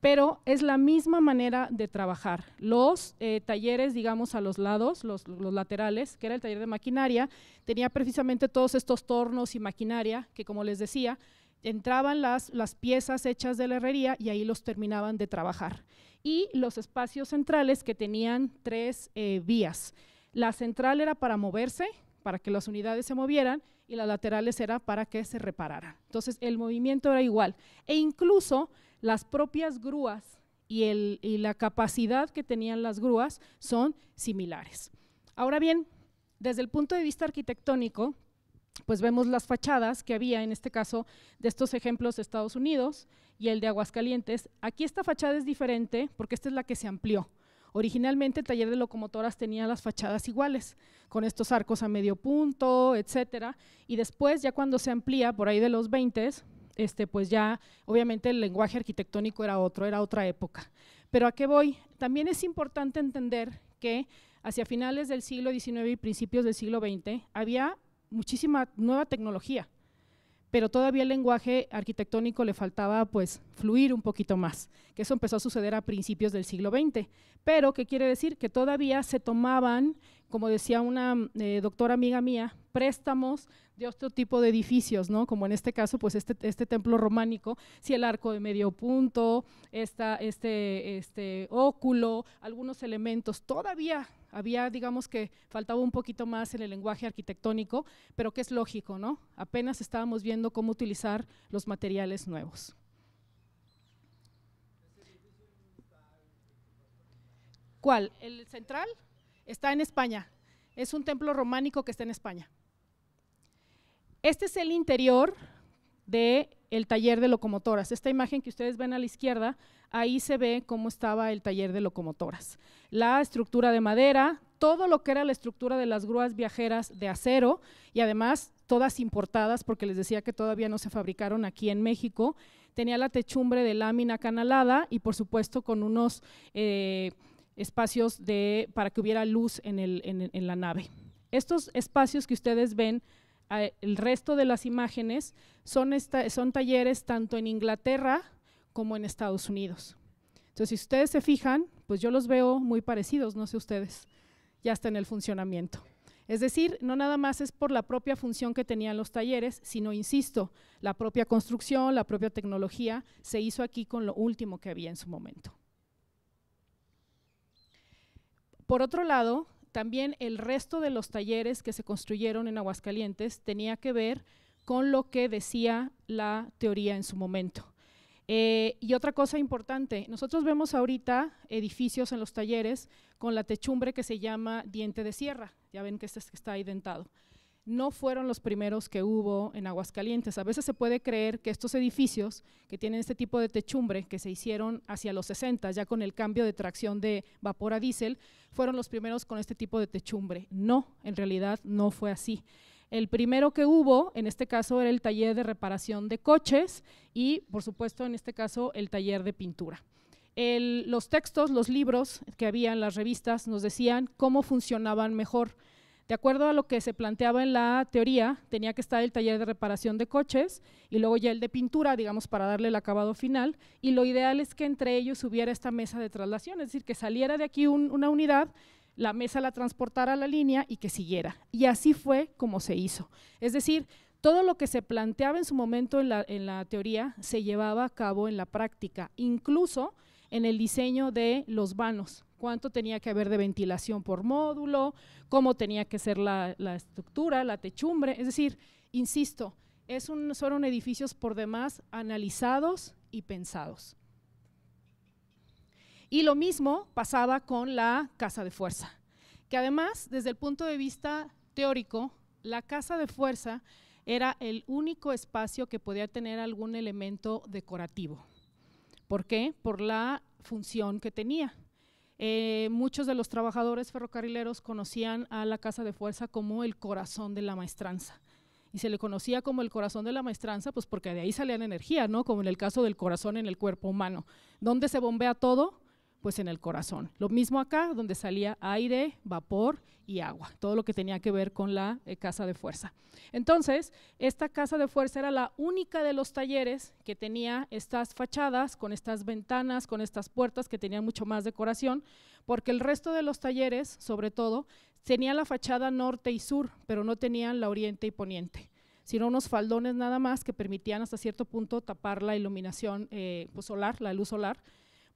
Pero es la misma manera de trabajar. Los eh, talleres, digamos, a los lados, los, laterales, que era el taller de maquinaria, tenía precisamente todos estos tornos y maquinaria, que como les decía, entraban las, las piezas hechas de la herrería y ahí los terminaban de trabajar. Y los espacios centrales que tenían tres eh, vías. La central era para moverse, para que las unidades se movieran, y las laterales era para que se repararan. Entonces el movimiento era igual. E incluso las propias grúas y la capacidad que tenían las grúas son similares. Ahora bien, desde el punto de vista arquitectónico, pues vemos las fachadas que había, en este caso, de estos ejemplos de Estados Unidos y el de Aguascalientes. Aquí esta fachada es diferente porque esta es la que se amplió. Originalmente el taller de locomotoras tenía las fachadas iguales, con estos arcos a medio punto, etcétera, y después ya cuando se amplía, por ahí de los 20, este, pues ya obviamente el lenguaje arquitectónico era otro, era otra época. Pero a qué voy? También es importante entender que hacia finales del siglo XIX y principios del siglo XX había muchísima nueva tecnología, pero todavía el lenguaje arquitectónico le faltaba pues fluir un poquito más, que eso empezó a suceder a principios del siglo XX. Pero, ¿qué quiere decir? Que todavía se tomaban, como decía una eh, doctora amiga mía, préstamos de otro tipo de edificios, ¿no? Como en este caso, pues este, este templo románico, si el arco de medio punto, esta, este, este óculo, algunos elementos, todavía había, digamos que faltaba un poquito más en el lenguaje arquitectónico, pero que es lógico, ¿no? Apenas estábamos viendo cómo utilizar los materiales nuevos. ¿Cuál? ¿El central? Está en España. Es un templo románico que está en España. Este es el interior de el taller de locomotoras. Esta imagen que ustedes ven a la izquierda, ahí se ve cómo estaba el taller de locomotoras. La estructura de madera, todo lo que era la estructura de las grúas viajeras de acero y además todas importadas, porque les decía que todavía no se fabricaron aquí en México. Tenía la techumbre de lámina canalada y por supuesto con unos eh, espacios de, para que hubiera luz en, en la nave. Estos espacios que ustedes ven el resto de las imágenes son, son talleres tanto en Inglaterra como en Estados Unidos. Entonces, si ustedes se fijan, pues yo los veo muy parecidos, no sé ustedes, ya está en el funcionamiento. Es decir, no nada más es por la propia función que tenían los talleres, sino, insisto, la propia construcción, la propia tecnología, se hizo aquí con lo último que había en su momento. Por otro lado, también el resto de los talleres que se construyeron en Aguascalientes tenía que ver con lo que decía la teoría en su momento. Eh, y otra cosa importante, nosotros vemos ahorita edificios en los talleres con la techumbre que se llama diente de sierra, ya ven que este está ahí dentado no fueron los primeros que hubo en Aguascalientes. A veces se puede creer que estos edificios que tienen este tipo de techumbre, que se hicieron hacia los 60, ya con el cambio de tracción de vapor a diésel, fueron los primeros con este tipo de techumbre. No, en realidad no fue así. El primero que hubo, en este caso, era el taller de reparación de coches y, por supuesto, en este caso, el taller de pintura. los textos, los libros que había en las revistas nos decían cómo funcionaban mejor de acuerdo a lo que se planteaba en la teoría, tenía que estar el taller de reparación de coches y luego ya el de pintura, digamos, para darle el acabado final. Y lo ideal es que entre ellos hubiera esta mesa de traslación, es decir, que saliera de aquí una unidad, la mesa la transportara a la línea y que siguiera. Y así fue como se hizo. Es decir, todo lo que se planteaba en su momento en la teoría se llevaba a cabo en la práctica, incluso en el diseño de los vanos cuánto tenía que haber de ventilación por módulo, cómo tenía que ser la, estructura, la techumbre. Es decir, insisto, es fueron edificios por demás analizados y pensados. Y lo mismo pasaba con la casa de fuerza, que además, desde el punto de vista teórico, la casa de fuerza era el único espacio que podía tener algún elemento decorativo. ¿Por qué? Por la función que tenía. Eh, muchos de los trabajadores ferrocarrileros conocían a la Casa de Fuerza como el corazón de la maestranza. Y se le conocía como el corazón de la maestranza, pues porque de ahí salían energía, ¿no? Como en el caso del corazón en el cuerpo humano. donde se bombea todo? pues en el corazón. Lo mismo acá, donde salía aire, vapor y agua, todo lo que tenía que ver con la eh, casa de fuerza. Entonces, esta casa de fuerza era la única de los talleres que tenía estas fachadas, con estas ventanas, con estas puertas que tenían mucho más decoración, porque el resto de los talleres, sobre todo, tenía la fachada norte y sur, pero no tenían la oriente y poniente sino unos faldones nada más que permitían hasta cierto punto tapar la iluminación eh, pues, solar, la luz solar,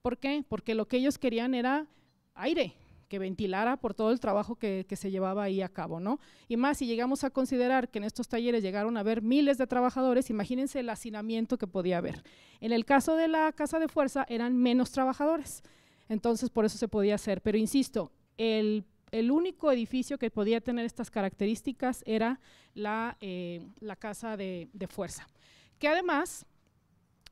¿Por qué? Porque lo que ellos querían era aire que ventilara por todo el trabajo que, se llevaba ahí a cabo, ¿no? Y más, si llegamos a considerar que en estos talleres llegaron a haber miles de trabajadores, imagínense el hacinamiento que podía haber. En el caso de la casa de fuerza eran menos trabajadores, entonces por eso se podía hacer. Pero insisto, el, único edificio que podía tener estas características era la, eh, casa de, de fuerza, que además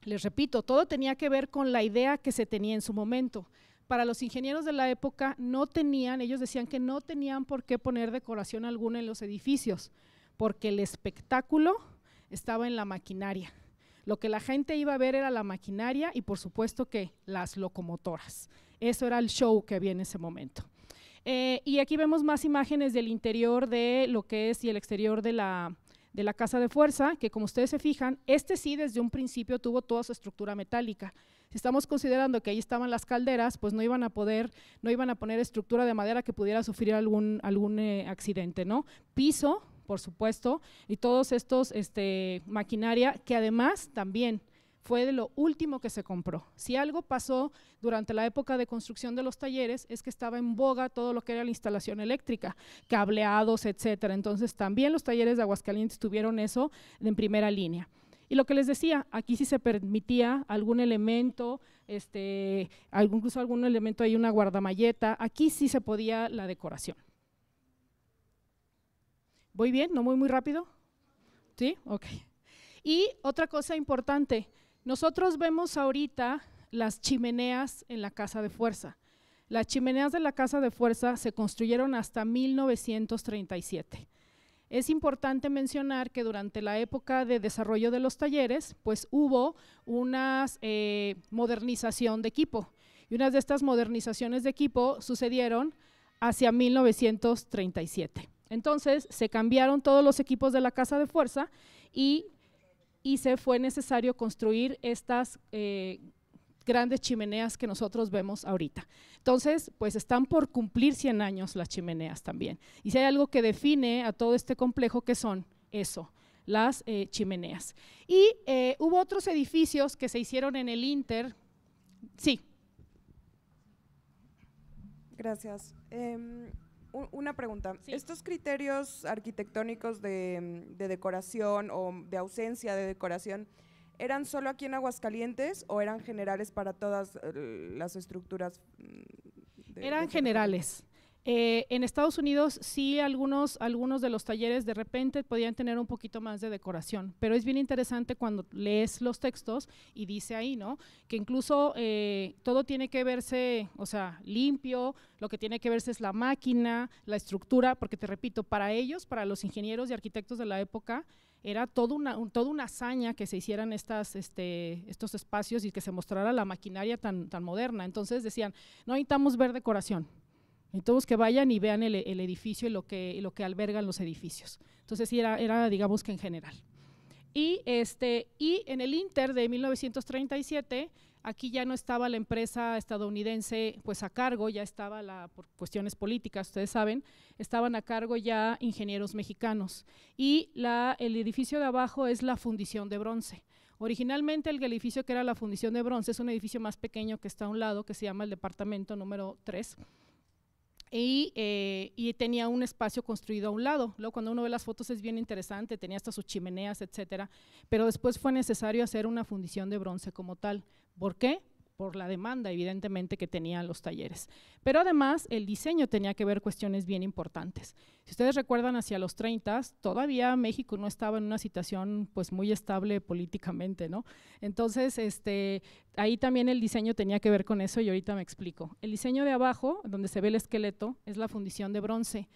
les repito, todo tenía que ver con la idea que se tenía en su momento. Para los ingenieros de la época no tenían, ellos decían que no tenían por qué poner decoración alguna en los edificios, porque el espectáculo estaba en la maquinaria. Lo que la gente iba a ver era la maquinaria y por supuesto que las locomotoras. Eso era el show que había en ese momento. Eh, y aquí vemos más imágenes del interior de lo que es y el exterior de la, de la casa de fuerza, que como ustedes se fijan, este sí desde un principio tuvo toda su estructura metálica. Si estamos considerando que ahí estaban las calderas, pues no iban a poder, no iban a poner estructura de madera que pudiera sufrir algún, algún eh, accidente, ¿no? Piso, por supuesto, y todos estos este, maquinaria que además también fue de lo último que se compró. Si algo pasó durante la época de construcción de los talleres es que estaba en boga todo lo que era la instalación eléctrica, cableados, etcétera. Entonces también los talleres de Aguascalientes tuvieron eso en primera línea. Y lo que les decía, aquí sí se permitía algún elemento, este, incluso algún elemento, hay una guardamalleta, aquí sí se podía la decoración. ¿Voy bien? ¿No voy muy rápido? ¿Sí? Ok. Y otra cosa importante, nosotros vemos ahorita las chimeneas en la casa de fuerza. Las chimeneas de la casa de fuerza se construyeron hasta 1937. Es importante mencionar que durante la época de desarrollo de los talleres, pues hubo una eh, modernización de equipo. Y unas de estas modernizaciones de equipo sucedieron hacia 1937. Entonces se cambiaron todos los equipos de la casa de fuerza y y se fue necesario construir estas eh, grandes chimeneas que nosotros vemos ahorita. Entonces, pues están por cumplir 100 años las chimeneas también. Y si hay algo que define a todo este complejo, que son eso, las eh, chimeneas. Y eh, hubo otros edificios que se hicieron en el Inter. Sí. Gracias. Em, una pregunta. Estos criterios arquitectónicos de, decoración o de ausencia de decoración, ¿eran solo aquí en Aguascalientes o eran generales para todas eh, las estructuras? Mm, eran generales. Eh, en Estados Unidos sí algunos, algunos de los talleres de repente podían tener un poquito más de decoración, pero es bien interesante cuando lees los textos y dice ahí, ¿no? Que incluso eh, todo tiene que verse, o sea, limpio, lo que tiene que verse es la máquina, la estructura, porque te repito, para ellos, para los ingenieros y arquitectos de la época, era toda una, una hazaña que se hicieran estas, este, estos espacios y que se mostrara la maquinaria tan, tan moderna. Entonces decían, no necesitamos ver decoración, todos que vayan y vean el, edificio y lo, que, lo que albergan los edificios. Entonces, sí, era, era digamos que en general. Y, este, y en el Inter de 1937, aquí ya no estaba la empresa estadounidense pues a cargo, ya estaba la, por cuestiones políticas, ustedes saben, estaban a cargo ya ingenieros mexicanos. Y la, el edificio de abajo es la fundición de bronce. Originalmente el edificio que era la fundición de bronce es un edificio más pequeño que está a un lado, que se llama el departamento número 3 eh, y, tenía un espacio construido a un lado. Luego, cuando uno ve las fotos es bien interesante, tenía hasta sus chimeneas, etcétera. Pero después fue necesario hacer una fundición de bronce como tal. ¿Por qué? por la demanda evidentemente que tenían los talleres. Pero además el diseño tenía que ver cuestiones bien importantes. Si ustedes recuerdan hacia los 30, todavía México no estaba en una situación pues muy estable políticamente, ¿no? Entonces, este, ahí también el diseño tenía que ver con eso y ahorita me explico. El diseño de abajo, donde se ve el esqueleto, es la fundición de bronce.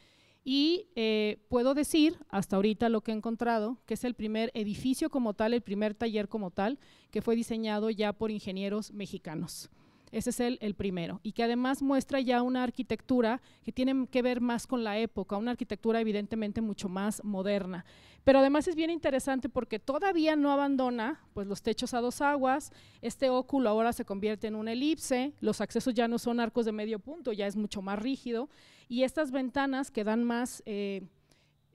Y eh, puedo decir, hasta ahorita lo que he encontrado, que es el primer edificio como tal, el primer taller como tal, que fue diseñado ya por ingenieros mexicanos. Ese es el, primero. Y que además muestra ya una arquitectura que tiene que ver más con la época, una arquitectura evidentemente mucho más moderna. Pero además es bien interesante porque todavía no abandona pues, los techos a dos aguas, este óculo ahora se convierte en un elipse, los accesos ya no son arcos de medio punto, ya es mucho más rígido, y estas ventanas quedan más... Eh,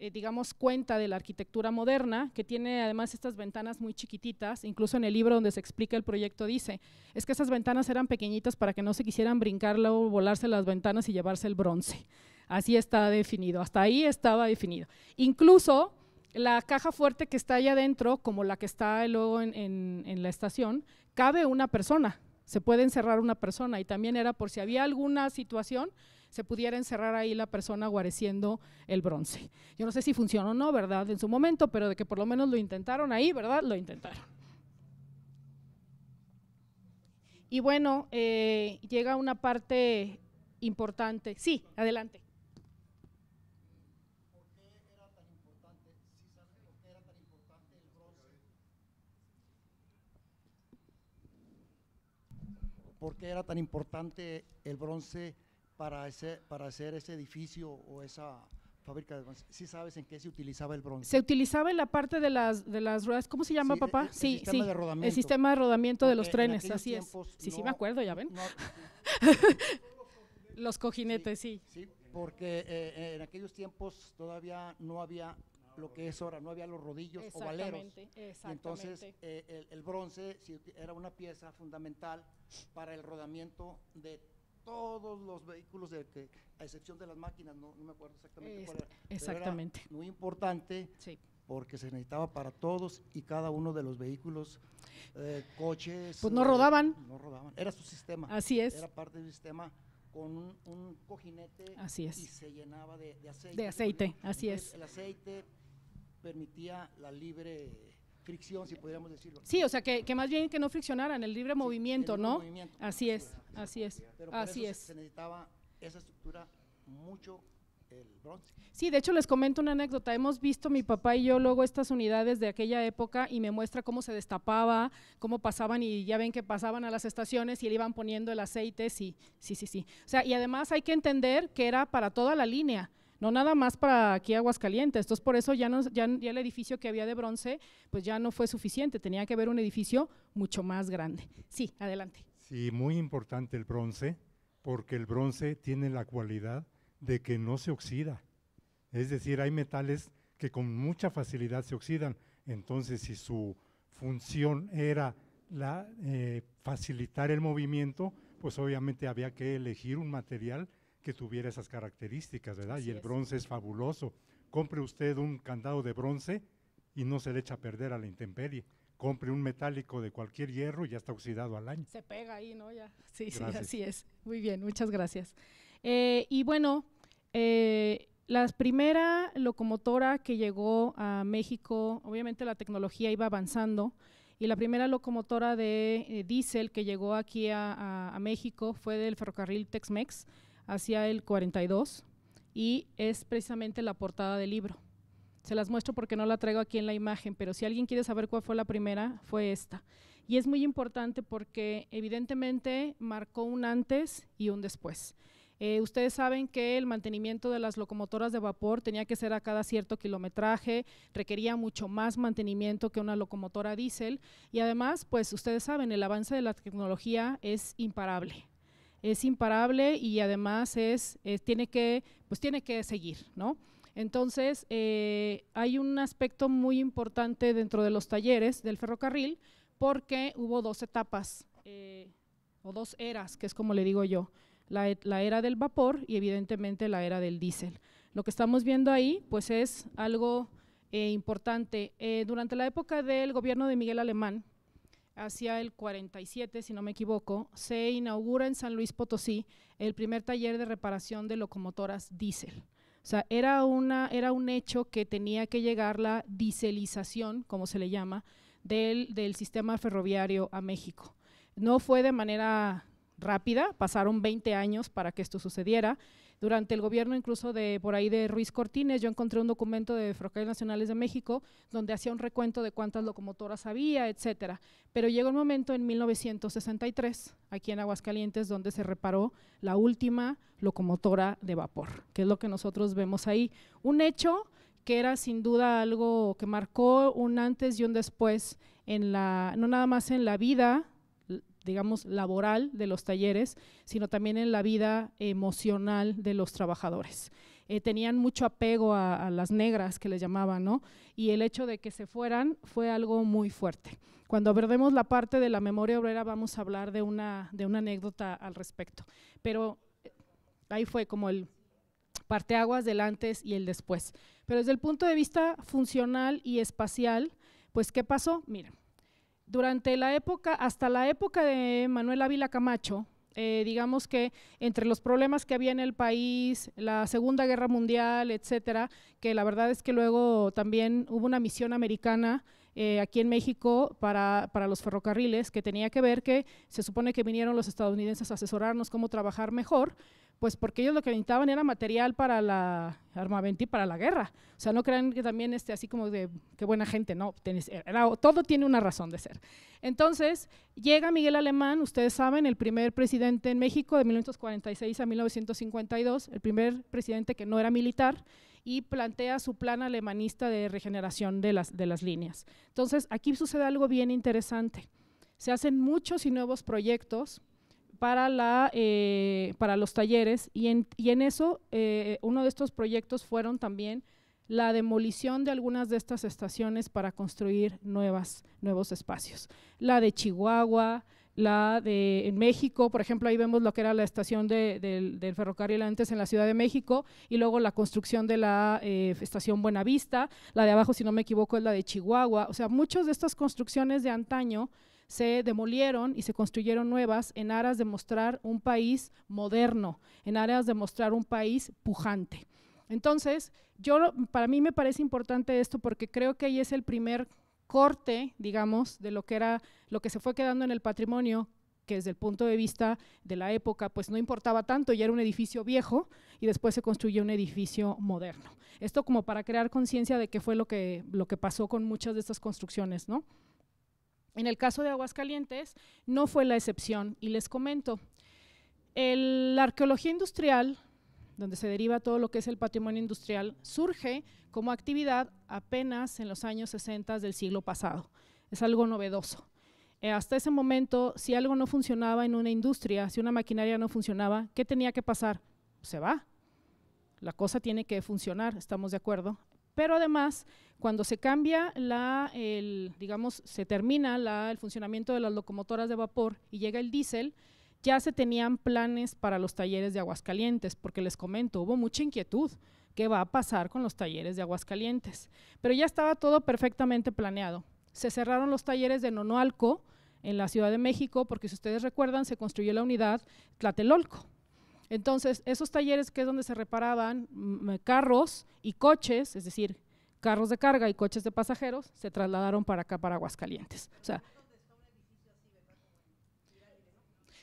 eh, digamos, cuenta de la arquitectura moderna, que tiene además estas ventanas muy chiquititas, incluso en el libro donde se explica el proyecto dice, es que esas ventanas eran pequeñitas para que no se quisieran o volarse las ventanas y llevarse el bronce. Así está definido, hasta ahí estaba definido. Incluso la caja fuerte que está allá adentro, como la que está luego en, en, en la estación, cabe una persona, se puede encerrar una persona y también era por si había alguna situación se pudiera encerrar ahí la persona guareciendo el bronce. Yo no sé si funcionó o no, ¿verdad? En su momento, pero de que por lo menos lo intentaron ahí, ¿verdad? Lo intentaron. Y bueno, eh, llega una parte importante. Sí, adelante. por qué era tan importante el bronce para, ese, para hacer ese edificio o esa fábrica de bronce? ¿Sí sabes en qué se utilizaba el bronce? Se utilizaba en la parte de las, de las ruedas, ¿cómo se llama, papá? sí, sí, el sistema de rodamiento de los trenes, así es. sí, sí, me acuerdo, ya ven. los cojinetes, sí. Sí, porque eh, eh, en aquellos tiempos todavía no había lo que es ahora, no había los rodillos o valeros. Exactamente. entonces eh, el, bronce era una pieza fundamental para el rodamiento de todos los vehículos, de a excepción de las máquinas, no, me acuerdo exactamente cuál era. Exactamente. muy importante. porque se necesitaba para todos y cada uno de los vehículos, eh, coches. Pues no rodaban. No rodaban, era su sistema. Así es. Era parte del sistema con un, cojinete y se llenaba de, aceite. De aceite, así es. El aceite permitía la libre fricción, si pudiéramos decirlo. Sí, o sea, que, más bien que no friccionaran, el libre movimiento, ¿no? Así es, así es, Pero así es. Se necesitaba esa estructura mucho el bronce. Sí, de hecho les comento una anécdota. Hemos visto mi papá y yo luego estas unidades de aquella época y me muestra cómo se destapaba, cómo pasaban y ya ven que pasaban a las estaciones y le iban poniendo el aceite, sí, sí, sí, sí. O sea, y además hay que entender que era para toda la línea no nada más para aquí Aguascalientes. Entonces, por eso ya, no, ya, el edificio que había de bronce, pues ya no fue suficiente, tenía que haber un edificio mucho más grande. Sí, adelante. Sí, muy importante el bronce, porque el bronce tiene la cualidad de que no se oxida. Es decir, hay metales que con mucha facilidad se oxidan. Entonces, si su función era la, eh, facilitar el movimiento, pues obviamente había que elegir un material que tuviera esas características, ¿verdad? y el bronce es fabuloso. Compre usted un candado de bronce y no se le echa a perder a la intemperie. Compre un metálico de cualquier hierro y ya está oxidado al año. Se pega ahí, ¿no? Sí, sí, así es. Muy bien, muchas gracias. Eh, y bueno, eh, la primera locomotora que llegó a México, obviamente la tecnología iba avanzando, y la primera locomotora de eh, diésel que llegó aquí a, a México fue del ferrocarril Tex-Mex hacia el 42 y es precisamente la portada del libro. Se las muestro porque no la traigo aquí en la imagen, pero si alguien quiere saber cuál fue la primera, fue esta. Y es muy importante porque evidentemente marcó un antes y un después. Eh, ustedes saben que el mantenimiento de las locomotoras de vapor tenía que ser a cada cierto kilometraje, requería mucho más mantenimiento que una locomotora diésel y además, pues ustedes saben, el avance de la tecnología es imparable es imparable y además es, tiene que, pues tiene que seguir, ¿no? Entonces, eh, hay un aspecto muy importante dentro de los talleres del ferrocarril porque hubo dos etapas eh, o dos eras, que es como le digo yo, la, era del vapor y evidentemente la era del diésel. Lo que estamos viendo ahí, pues es algo eh, importante. durante la época del gobierno de Miguel Alemán, hacia el 47, si no me equivoco, se inaugura en San Luis Potosí el primer taller de reparación de locomotoras diésel. O sea, era, una, era un hecho que tenía que llegar la dieselización, como se le llama, del, del sistema ferroviario a México. No fue de manera rápida, pasaron 20 años para que esto sucediera. Durante el gobierno incluso de por ahí de Ruiz Cortines, yo encontré un documento de Ferrocarriles Nacionales de México donde hacía un recuento de cuántas locomotoras había, etcétera. Pero llegó el momento en 1963, aquí en Aguascalientes, donde se reparó la última locomotora de vapor, que es lo que nosotros vemos ahí. Un hecho que era sin duda algo que marcó un antes y un después en la no nada más en la vida digamos, laboral de los talleres, sino también en la vida emocional de los trabajadores. Eh, tenían mucho apego a, las negras que les llamaban, ¿no? Y el hecho de que se fueran fue algo muy fuerte. Cuando abordemos la parte de la memoria obrera vamos a hablar de una, de una anécdota al respecto, pero eh, ahí fue como el parteaguas del antes y el después. Pero desde el punto de vista funcional y espacial, pues ¿qué pasó? Miren, durante la época, hasta la época de Manuel Ávila Camacho, eh, digamos que entre los problemas que había en el país, la Segunda Guerra Mundial, etcétera, que la verdad es que luego también hubo una misión americana eh, aquí en México para, para, los ferrocarriles que tenía que ver que se supone que vinieron los estadounidenses a asesorarnos cómo trabajar mejor pues porque ellos lo que necesitaban era material para la armamento y para la guerra. O sea, no crean que también esté así como de qué buena gente, no, todo tiene una razón de ser. Entonces, llega Miguel Alemán, ustedes saben, el primer presidente en México de 1946 a 1952, el primer presidente que no era militar, y plantea su plan alemanista de regeneración de las, de las líneas. Entonces, aquí sucede algo bien interesante. Se hacen muchos y nuevos proyectos, para, la, eh, para los talleres y en, y en eso eh, uno de estos proyectos fueron también la demolición de algunas de estas estaciones para construir nuevas, nuevos espacios. La de Chihuahua, la de en México, por ejemplo, ahí vemos lo que era la estación de, del, ferrocarril antes en la Ciudad de México y luego la construcción de la eh, estación Buenavista, la de abajo, si no me equivoco, es la de Chihuahua. O sea, muchas de estas construcciones de antaño se demolieron y se construyeron nuevas en aras de mostrar un país moderno, en aras de mostrar un país pujante. Entonces, yo para mí me parece importante esto porque creo que ahí es el primer corte, digamos, de lo que era lo que se fue quedando en el patrimonio que desde el punto de vista de la época, pues no importaba tanto, ya era un edificio viejo y después se construyó un edificio moderno. Esto como para crear conciencia de qué fue lo que, lo que pasó con muchas de estas construcciones, ¿no? En el caso de Aguascalientes no fue la excepción y les comento, la arqueología industrial, donde se deriva todo lo que es el patrimonio industrial, surge como actividad apenas en los años 60 del siglo pasado. Es algo novedoso. Eh, hasta ese momento, si algo no funcionaba en una industria, si una maquinaria no funcionaba, ¿qué tenía que pasar? Se va. La cosa tiene que funcionar, estamos de acuerdo. Pero además, cuando se cambia la, digamos, se termina el funcionamiento de las locomotoras de vapor y llega el diésel, ya se tenían planes para los talleres de Aguascalientes, porque les comento, hubo mucha inquietud qué va a pasar con los talleres de Aguascalientes. Pero ya estaba todo perfectamente planeado. Se cerraron los talleres de Nonoalco en la Ciudad de México, porque si ustedes recuerdan, se construyó la unidad Tlatelolco. Entonces, esos talleres que es donde se reparaban mm, eh, carros y coches, es decir, carros de carga y coches de pasajeros, se trasladaron para acá, para Aguascalientes. O sea,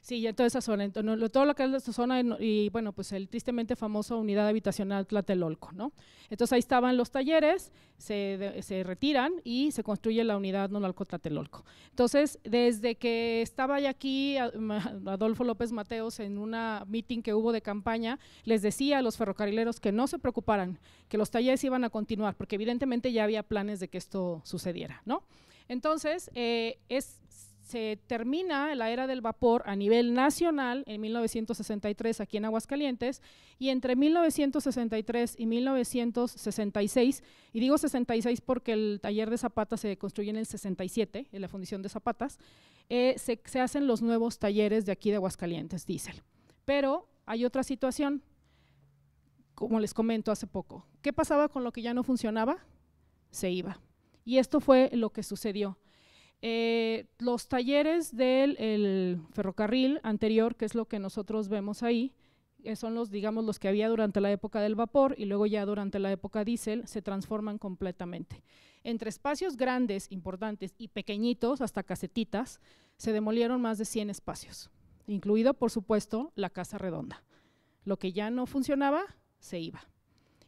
Sí, en toda esa zona, entonces, todo lo que es esta zona y bueno, pues el tristemente famoso unidad habitacional Tlatelolco, ¿no? Entonces ahí estaban los talleres, se, se retiran y se construye la unidad Nolalco Tlatelolco. Entonces, desde que estaba ya aquí Adolfo López Mateos en una meeting que hubo de campaña, les decía a los ferrocarrileros que no se preocuparan, que los talleres iban a continuar, porque evidentemente ya había planes de que esto sucediera, ¿no? Entonces, eh, es se termina la era del vapor a nivel nacional en 1963 aquí en Aguascalientes y entre 1963 y 1966, y digo 66 porque el taller de zapatas se construye en el 67, en la fundición de Zapatas, eh, se, hacen los nuevos talleres de aquí de Aguascalientes, diésel. Pero hay otra situación, como les comento hace poco. ¿Qué pasaba con lo que ya no funcionaba? Se iba. Y esto fue lo que sucedió. Eh, los talleres del ferrocarril anterior, que es lo que nosotros vemos ahí, eh, son los, digamos, los que había durante la época del vapor y luego ya durante la época diésel se transforman completamente. Entre espacios grandes, importantes y pequeñitos, hasta casetitas, se demolieron más de 100 espacios, incluido, por supuesto, la Casa Redonda. Lo que ya no funcionaba, se iba.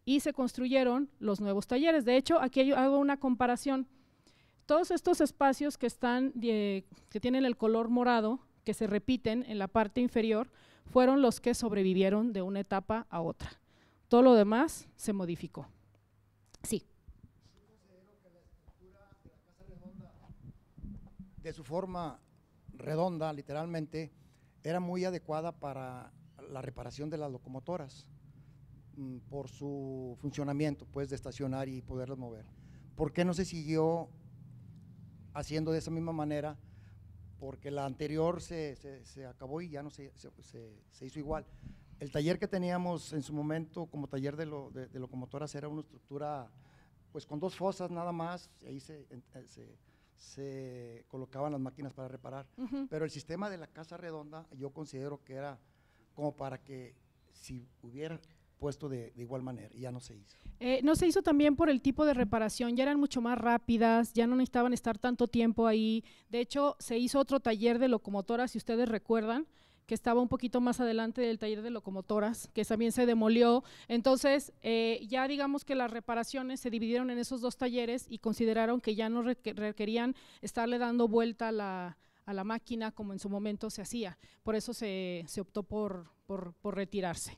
Y se construyeron los nuevos talleres. De hecho, aquí hago una comparación todos estos espacios que, están, que tienen el color morado, que se repiten en la parte inferior, fueron los que sobrevivieron de una etapa a otra. Todo lo demás se modificó. Sí. De su forma redonda, literalmente, era muy adecuada para la reparación de las locomotoras mm, por su funcionamiento, pues, de estacionar y poderlas mover. ¿Por qué no se siguió haciendo de esa misma manera, porque la anterior se, acabó y ya no se, se, hizo igual. El taller que teníamos en su momento como taller de, de, locomotoras era una estructura pues con dos fosas nada más, ahí eh, se, colocaban las máquinas para reparar. Pero el sistema de la casa redonda yo considero que era como para que si hubiera de, igual manera y ya no se hizo. Eh, no se hizo también por el tipo de reparación, ya eran mucho más rápidas, ya no necesitaban estar tanto tiempo ahí. De hecho, se hizo otro taller de locomotoras, si ustedes recuerdan que estaba un poquito más adelante del taller de locomotoras, que también se demolió. Entonces, eh, ya digamos que las reparaciones se dividieron en esos dos talleres y consideraron que ya no requerían estarle dando vuelta a la, máquina como en su momento se hacía. Por eso se, optó por retirarse.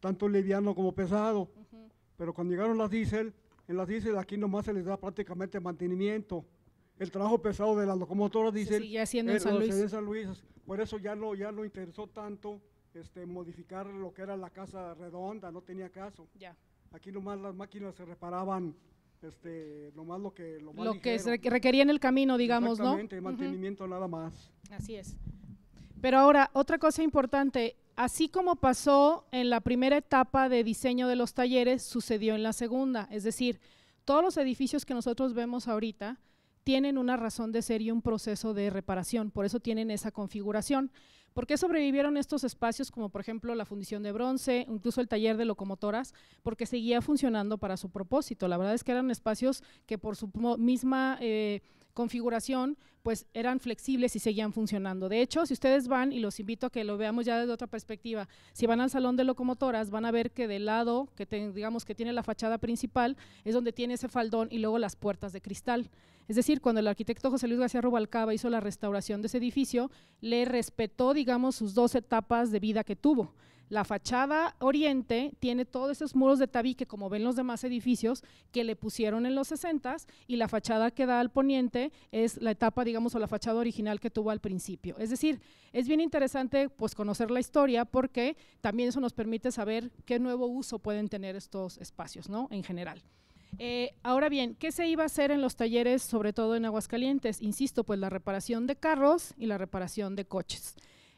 tanto liviano como pesado. Pero cuando llegaron las diésel, en las diésel aquí nomás se les da prácticamente mantenimiento. El trabajo pesado de las locomotoras diésel. Sí, sí, en, eh, San Luis. en San Luis. Por eso ya no, ya no interesó tanto este, modificar lo que era la casa redonda, no tenía caso. Ya. Aquí nomás las máquinas se reparaban este, nomás lo que lo, más lo que se requería en el camino, digamos, Exactamente, mantenimiento nada más. Así es. Pero ahora, otra cosa importante, Así como pasó en la primera etapa de diseño de los talleres, sucedió en la segunda. Es decir, todos los edificios que nosotros vemos ahorita tienen una razón de ser y un proceso de reparación, por eso tienen esa configuración. ¿Por qué sobrevivieron estos espacios como por ejemplo la fundición de bronce, incluso el taller de locomotoras? Porque seguía funcionando para su propósito. La verdad es que eran espacios que por su misma... Eh, configuración, pues eran flexibles y seguían funcionando. De hecho, si ustedes van, y los invito a que lo veamos ya desde otra perspectiva, si van al salón de locomotoras, van a ver que del lado que digamos que tiene la fachada principal es donde tiene ese faldón y luego las puertas de cristal. Es decir, cuando el arquitecto José Luis García Rubalcaba hizo la restauración de ese edificio, le respetó, digamos, sus dos etapas de vida que tuvo. La fachada oriente tiene todos esos muros de tabique, como ven los demás edificios, que le pusieron en los 60 s y la fachada que da al poniente es la etapa, digamos, o la fachada original que tuvo al principio. Es decir, es bien interesante pues conocer la historia porque también eso nos permite saber qué nuevo uso pueden tener estos espacios, ¿no? En general. Eh, ahora bien, ¿qué se iba a hacer en los talleres, sobre todo en Aguascalientes? Insisto, pues la reparación de carros y la reparación de coches.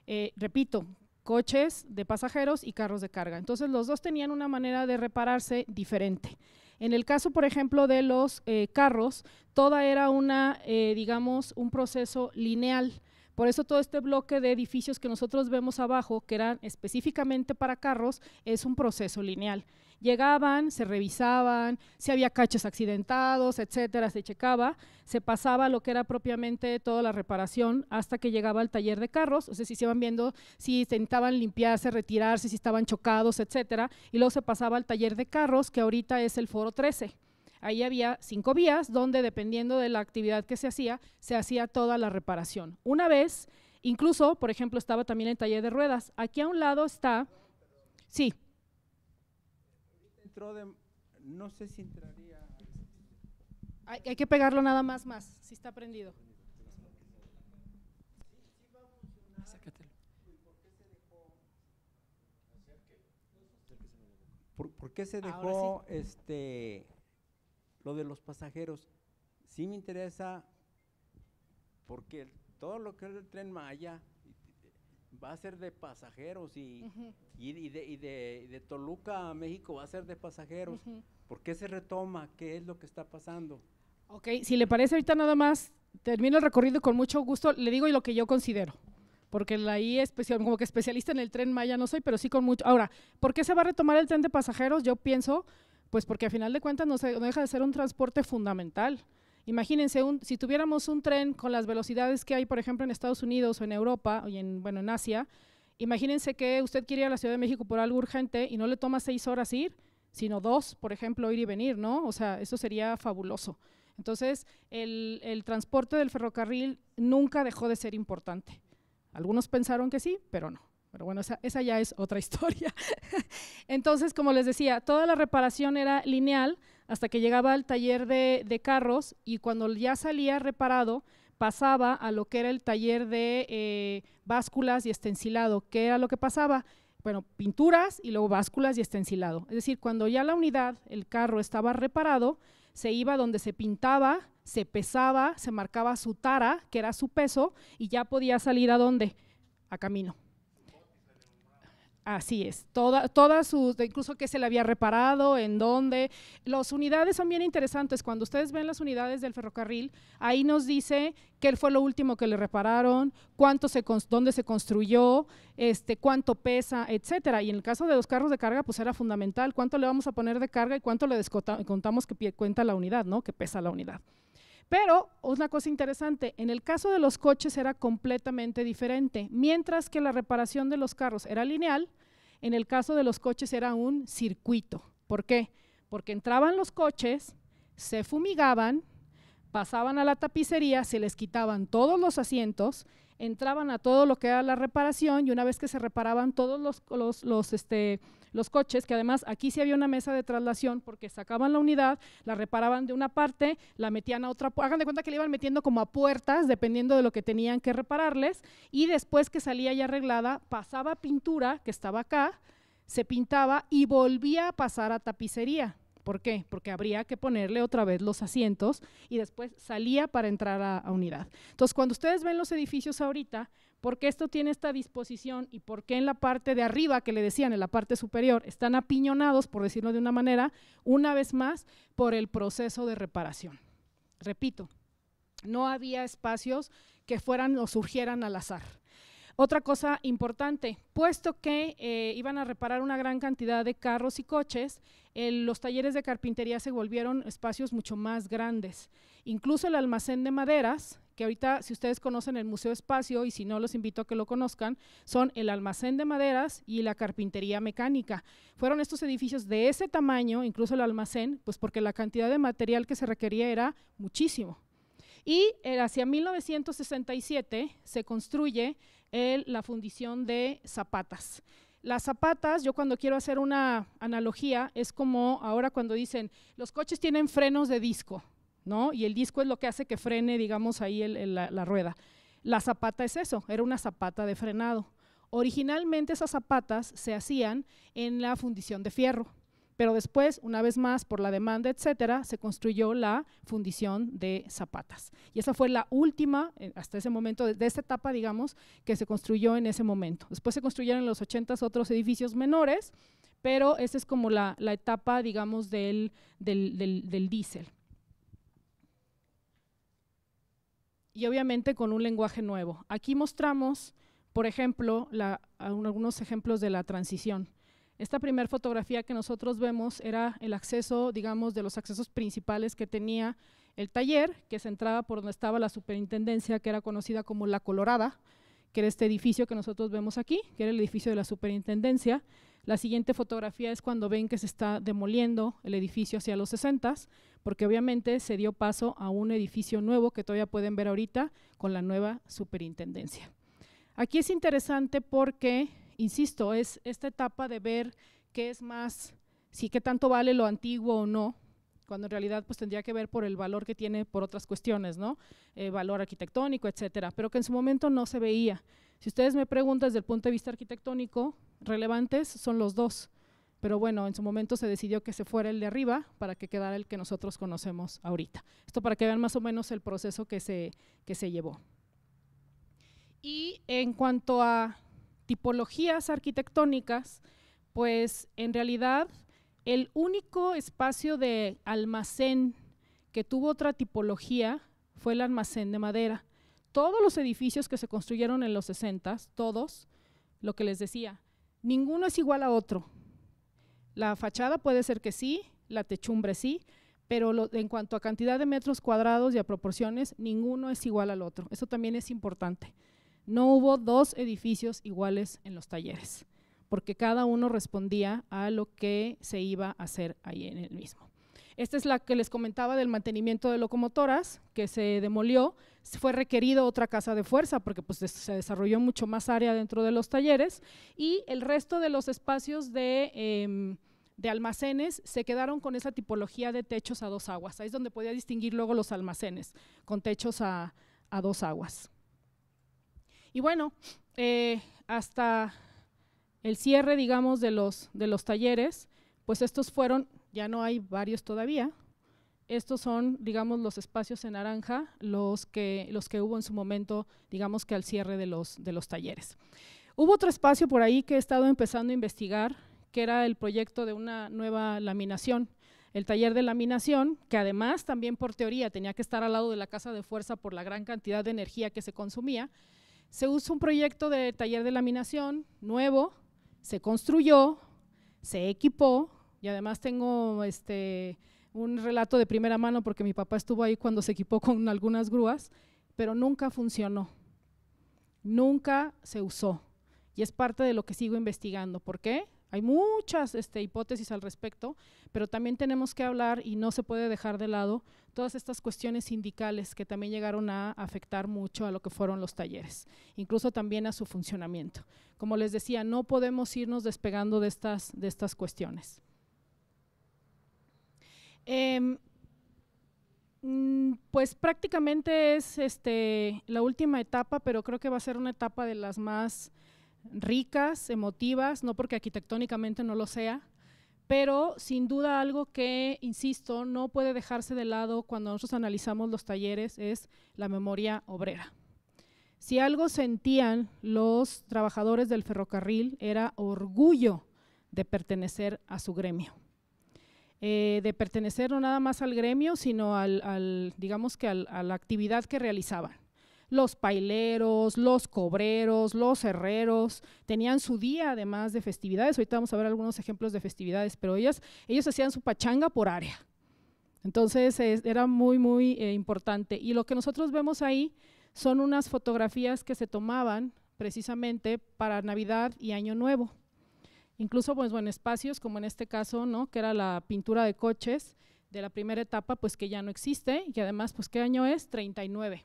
Eh, repito, coches de pasajeros y carros de carga. Entonces los dos tenían una manera de repararse diferente. En el caso, por ejemplo, de los eh, carros, toda era una, eh, digamos, un proceso lineal. Por eso todo este bloque de edificios que nosotros vemos abajo, que eran específicamente para carros, es un proceso lineal. Llegaban, se revisaban, si había cachos accidentados, etcétera, se checaba, se pasaba lo que era propiamente toda la reparación hasta que llegaba al taller de carros, o sea, si se iban viendo si intentaban limpiarse, retirarse, si estaban chocados, etcétera, y luego se pasaba al taller de carros, que ahorita es el Foro 13. Ahí había cinco vías donde, dependiendo de la actividad que se hacía, se hacía toda la reparación. Una vez, incluso, por ejemplo, estaba también el taller de ruedas. Aquí a un lado está, sí, no sé si entraría. Hay, que pegarlo nada más, más, si está prendido. ¿Por, qué se dejó este lo de los pasajeros? Sí me interesa porque todo lo que es el tren Maya, va a ser de pasajeros y, y, de, de, Toluca a México va a ser de pasajeros. ¿Por qué se retoma? ¿Qué es lo que está pasando? Ok, si le parece ahorita nada más, termino el recorrido con mucho gusto, le digo lo que yo considero. Porque ahí especial, como que especialista en el tren Maya no soy, pero sí con mucho. Ahora, ¿por qué se va a retomar el tren de pasajeros? Yo pienso, pues porque a final de cuentas no, no deja de ser un transporte fundamental. Imagínense, si tuviéramos un tren con las velocidades que hay, por ejemplo, en Estados Unidos o en Europa, o en, bueno, Asia, imagínense que usted quiere ir a la Ciudad de México por algo urgente y no le toma seis horas ir, sino dos, por ejemplo, ir y venir, ¿no? O sea, eso sería fabuloso. Entonces, el, transporte del ferrocarril nunca dejó de ser importante. Algunos pensaron que sí, pero no. Pero bueno, esa, esa ya es otra historia. Entonces, como les decía, toda la reparación era lineal, hasta que llegaba al taller de, carros y cuando ya salía reparado, pasaba a lo que era el taller de eh, básculas y estencilado. ¿Qué era lo que pasaba? Bueno, pinturas y luego básculas y estencilado. Es decir, cuando ya la unidad, el carro estaba reparado, se iba donde se pintaba, se pesaba, se marcaba su tara, que era su peso, y ya podía salir a dónde? A camino. Así es, toda, todas sus, incluso qué se le había reparado, en dónde. Las unidades son bien interesantes, cuando ustedes ven las unidades del ferrocarril, ahí nos dice qué fue lo último que le repararon, cuánto se, dónde se construyó, este, cuánto pesa, etcétera. Y en el caso de los carros de carga, pues era fundamental, cuánto le vamos a poner de carga y cuánto le contamos que cuenta la unidad, ¿no? Que pesa la unidad. Pero una cosa interesante, en el caso de los coches era completamente diferente. Mientras que la reparación de los carros era lineal, en el caso de los coches era un circuito. ¿Por qué? Porque entraban los coches, se fumigaban, pasaban a la tapicería, se les quitaban todos los asientos, entraban a todo lo que era la reparación y una vez que se reparaban todos los, los, este, los coches, que además aquí sí había una mesa de traslación porque sacaban la unidad, la reparaban de una parte, la metían a otra, hagan de cuenta que le iban metiendo como a puertas, dependiendo de lo que tenían que repararles, y después que salía ya arreglada, pasaba pintura, que estaba acá, se pintaba y volvía a pasar a tapicería. ¿Por qué? Porque habría que ponerle otra vez los asientos y después salía para entrar a, a, unidad. Entonces, cuando ustedes ven los edificios ahorita, ¿Por qué esto tiene esta disposición y por qué en la parte de arriba, que le decían, en la parte superior, están apiñonados, por decirlo de una manera, una vez más, por el proceso de reparación? Repito, no había espacios que fueran o surgieran al azar. Otra cosa importante, puesto que eh, iban a reparar una gran cantidad de carros y coches, los talleres de carpintería se volvieron espacios mucho más grandes. Incluso el almacén de maderas que ahorita si ustedes conocen el Museo Espacio y si no los invito a que lo conozcan, son el almacén de maderas y la carpintería mecánica. Fueron estos edificios de ese tamaño, incluso el almacén, pues porque la cantidad de material que se requería era muchísimo. Y eh, hacia 1967 se construye la fundición de zapatas. Las zapatas, yo cuando quiero hacer una analogía, es como ahora cuando dicen, los coches tienen frenos de disco. Y el disco es lo que hace que frene, digamos, ahí la, rueda. La zapata es eso, era una zapata de frenado. Originalmente esas zapatas se hacían en la fundición de fierro, pero después, una vez más, por la demanda, etcétera, se construyó la fundición de zapatas. Y esa fue la última, eh, hasta ese momento, de, esta etapa, digamos, que se construyó en ese momento. Después se construyeron en los 80 otros edificios menores, pero esa es como la, etapa, digamos, del, del, del diésel. y obviamente con un lenguaje nuevo. Aquí mostramos, por ejemplo, algunos ejemplos de la transición. Esta primera fotografía que nosotros vemos era el acceso, digamos, de los accesos principales que tenía el taller, que se entraba por donde estaba la superintendencia, que era conocida como La Colorada, que era este edificio que nosotros vemos aquí, que era el edificio de la superintendencia. La siguiente fotografía es cuando ven que se está demoliendo el edificio hacia los 60 porque obviamente se dio paso a un edificio nuevo que todavía pueden ver ahorita con la nueva superintendencia. Aquí es interesante porque, insisto, es esta etapa de ver qué es más, si qué tanto vale lo antiguo o no, cuando en realidad pues tendría que ver por el valor que tiene por otras cuestiones, ¿no? Eh, valor arquitectónico, etcétera, pero que en su momento no se veía. Si ustedes me preguntan desde el punto de vista arquitectónico, relevantes son los dos pero bueno, en su momento se decidió que se fuera el de arriba para que quedara el que nosotros conocemos ahorita. Esto para que vean más o menos el proceso que se, que se llevó. Y en cuanto a tipologías arquitectónicas, pues en realidad el único espacio de almacén que tuvo otra tipología fue el almacén de madera. Todos los edificios que se construyeron en los 60, todos, lo que les decía, ninguno es igual a otro la fachada puede ser que sí, la techumbre sí, pero en cuanto a cantidad de metros cuadrados y a proporciones, ninguno es igual al otro. Eso también es importante. No hubo dos edificios iguales en los talleres, porque cada uno respondía a lo que se iba a hacer ahí en el mismo. Esta es la que les comentaba del mantenimiento de locomotoras, que se demolió. Fue requerido otra casa de fuerza porque pues, se desarrolló mucho más área dentro de los talleres y el resto de los espacios em, de, almacenes se quedaron con esa tipología de techos a dos aguas. Ahí es donde podía distinguir luego los almacenes con techos a, dos aguas. Y bueno, eh, hasta el cierre, digamos, de los, de los talleres, pues estos fueron ya no hay varios todavía. Estos son, digamos, los espacios en naranja, los que, los que hubo en su momento, digamos que al cierre de los, de los talleres. Hubo otro espacio por ahí que he estado empezando a investigar, que era el proyecto de una nueva laminación el taller de laminación, que además también por teoría tenía que estar al lado de la casa de fuerza por la gran cantidad de energía que se consumía, se usó un proyecto de taller de laminación nuevo, se construyó, se equipó, y además tengo este, un relato de primera mano porque mi papá estuvo ahí cuando se equipó con algunas grúas, pero nunca funcionó, nunca se usó. Y es parte de lo que sigo investigando. ¿Por qué? Hay muchas este, hipótesis al respecto, pero también tenemos que hablar y no se puede dejar de lado todas estas cuestiones sindicales que también llegaron a afectar mucho a lo que fueron los talleres, incluso también a su funcionamiento. Como les decía, no podemos irnos despegando de estas, de estas cuestiones. Em, mm, pues prácticamente es este, la última etapa, pero creo que va a ser una etapa de las más ricas, emotivas, no porque arquitectónicamente no lo sea, pero sin duda algo que, insisto, no puede dejarse de lado cuando nosotros analizamos los talleres es la memoria obrera. Si algo sentían los trabajadores del ferrocarril era orgullo de pertenecer a su gremio. Eh, de pertenecer no nada más al gremio, sino al, digamos que a la actividad que realizaban. Los paileros, los cobreros, los herreros, tenían su día además de festividades. Ahorita vamos a ver algunos ejemplos de festividades, pero ellas, ellos hacían su pachanga por área. Entonces era muy, muy eh, importante. Y lo que nosotros vemos ahí son unas fotografías que se tomaban precisamente para Navidad y Año Nuevo. Incluso, pues espacios como en este caso, ¿no? Que era la pintura de coches de la primera etapa, pues que ya no existe y además, pues, ¿qué año es? 39.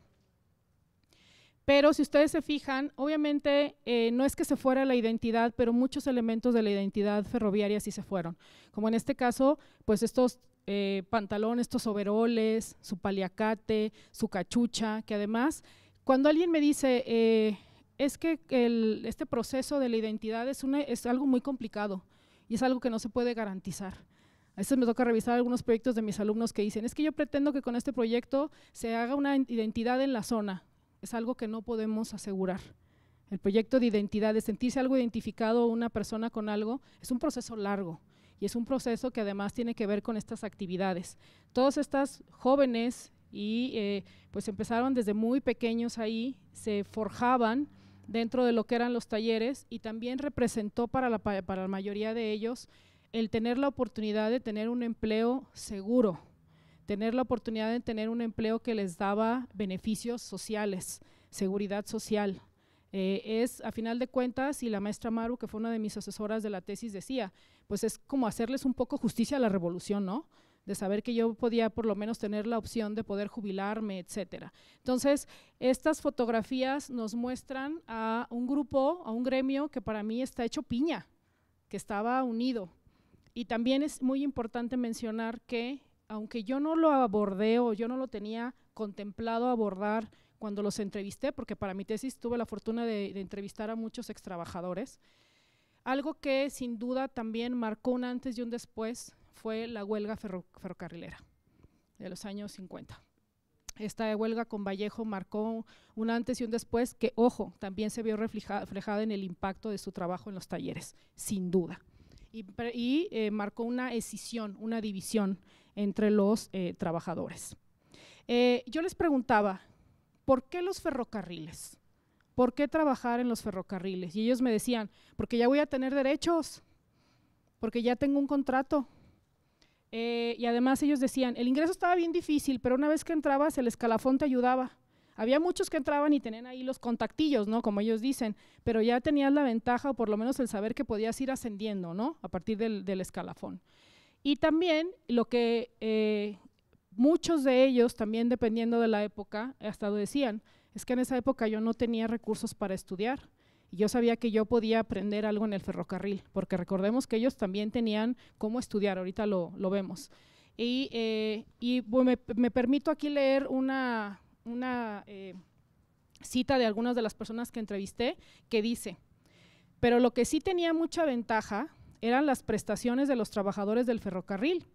Pero si ustedes se fijan, obviamente eh, no es que se fuera la identidad, pero muchos elementos de la identidad ferroviaria sí se fueron. Como en este caso, pues estos eh, pantalones, estos overoles, su paliacate, su cachucha, que además, cuando alguien me dice, eh, es que este proceso de la identidad es, algo muy complicado y es algo que no se puede garantizar. A veces me toca revisar algunos proyectos de mis alumnos que dicen, es que yo pretendo que con este proyecto se haga una identidad en la zona. Es algo que no podemos asegurar. El proyecto de identidad, de sentirse algo identificado una persona con algo, es un proceso largo y es un proceso que además tiene que ver con estas actividades. Todas estas jóvenes y eh, pues empezaron desde muy pequeños ahí, se forjaban dentro de lo que eran los talleres y también representó para la, mayoría de ellos el tener la oportunidad de tener un empleo seguro, tener la oportunidad de tener un empleo que les daba beneficios sociales, seguridad social. Eh, es, a final de cuentas, y la maestra Maru, que fue una de mis asesoras de la tesis, decía, pues es como hacerles un poco justicia a la revolución, ¿no? de saber que yo podía por lo menos tener la opción de poder jubilarme, etcétera. Entonces, estas fotografías nos muestran a un grupo, a un gremio que para mí está hecho piña, que estaba unido. Y también es muy importante mencionar que, aunque yo no lo abordé o yo no lo tenía contemplado abordar cuando los entrevisté, porque para mi tesis tuve la fortuna de, de entrevistar a muchos extrabajadores, algo que sin duda también marcó un antes y un después fue la huelga ferrocarrilera de los años 50. Esta huelga con Vallejo marcó un antes y un después que, ojo, también se vio reflejada en el impacto de su trabajo en los talleres, sin duda. Y, eh, marcó una escisión, una división entre los eh, trabajadores. Eh, yo les preguntaba, ¿por qué los ferrocarriles? ¿Por qué trabajar en los ferrocarriles? Y ellos me decían, porque ya voy a tener derechos, porque ya tengo un contrato, eh, y además ellos decían, el ingreso estaba bien difícil, pero una vez que entrabas el escalafón te ayudaba. Había muchos que entraban y tenían ahí los contactillos, ¿no? Como ellos dicen, pero ya tenías la ventaja o por lo menos el saber que podías ir ascendiendo, ¿no? A partir del, escalafón. Y también lo que eh, muchos de ellos, también dependiendo de la época, hasta lo decían, es que en esa época yo no tenía recursos para estudiar yo sabía que yo podía aprender algo en el ferrocarril, porque recordemos que ellos también tenían cómo estudiar, ahorita lo, vemos. Y, eh, y pues, me, permito aquí leer una, una eh, cita de algunas de las personas que entrevisté que dice, pero lo que sí tenía mucha ventaja eran las prestaciones de los trabajadores del ferrocarril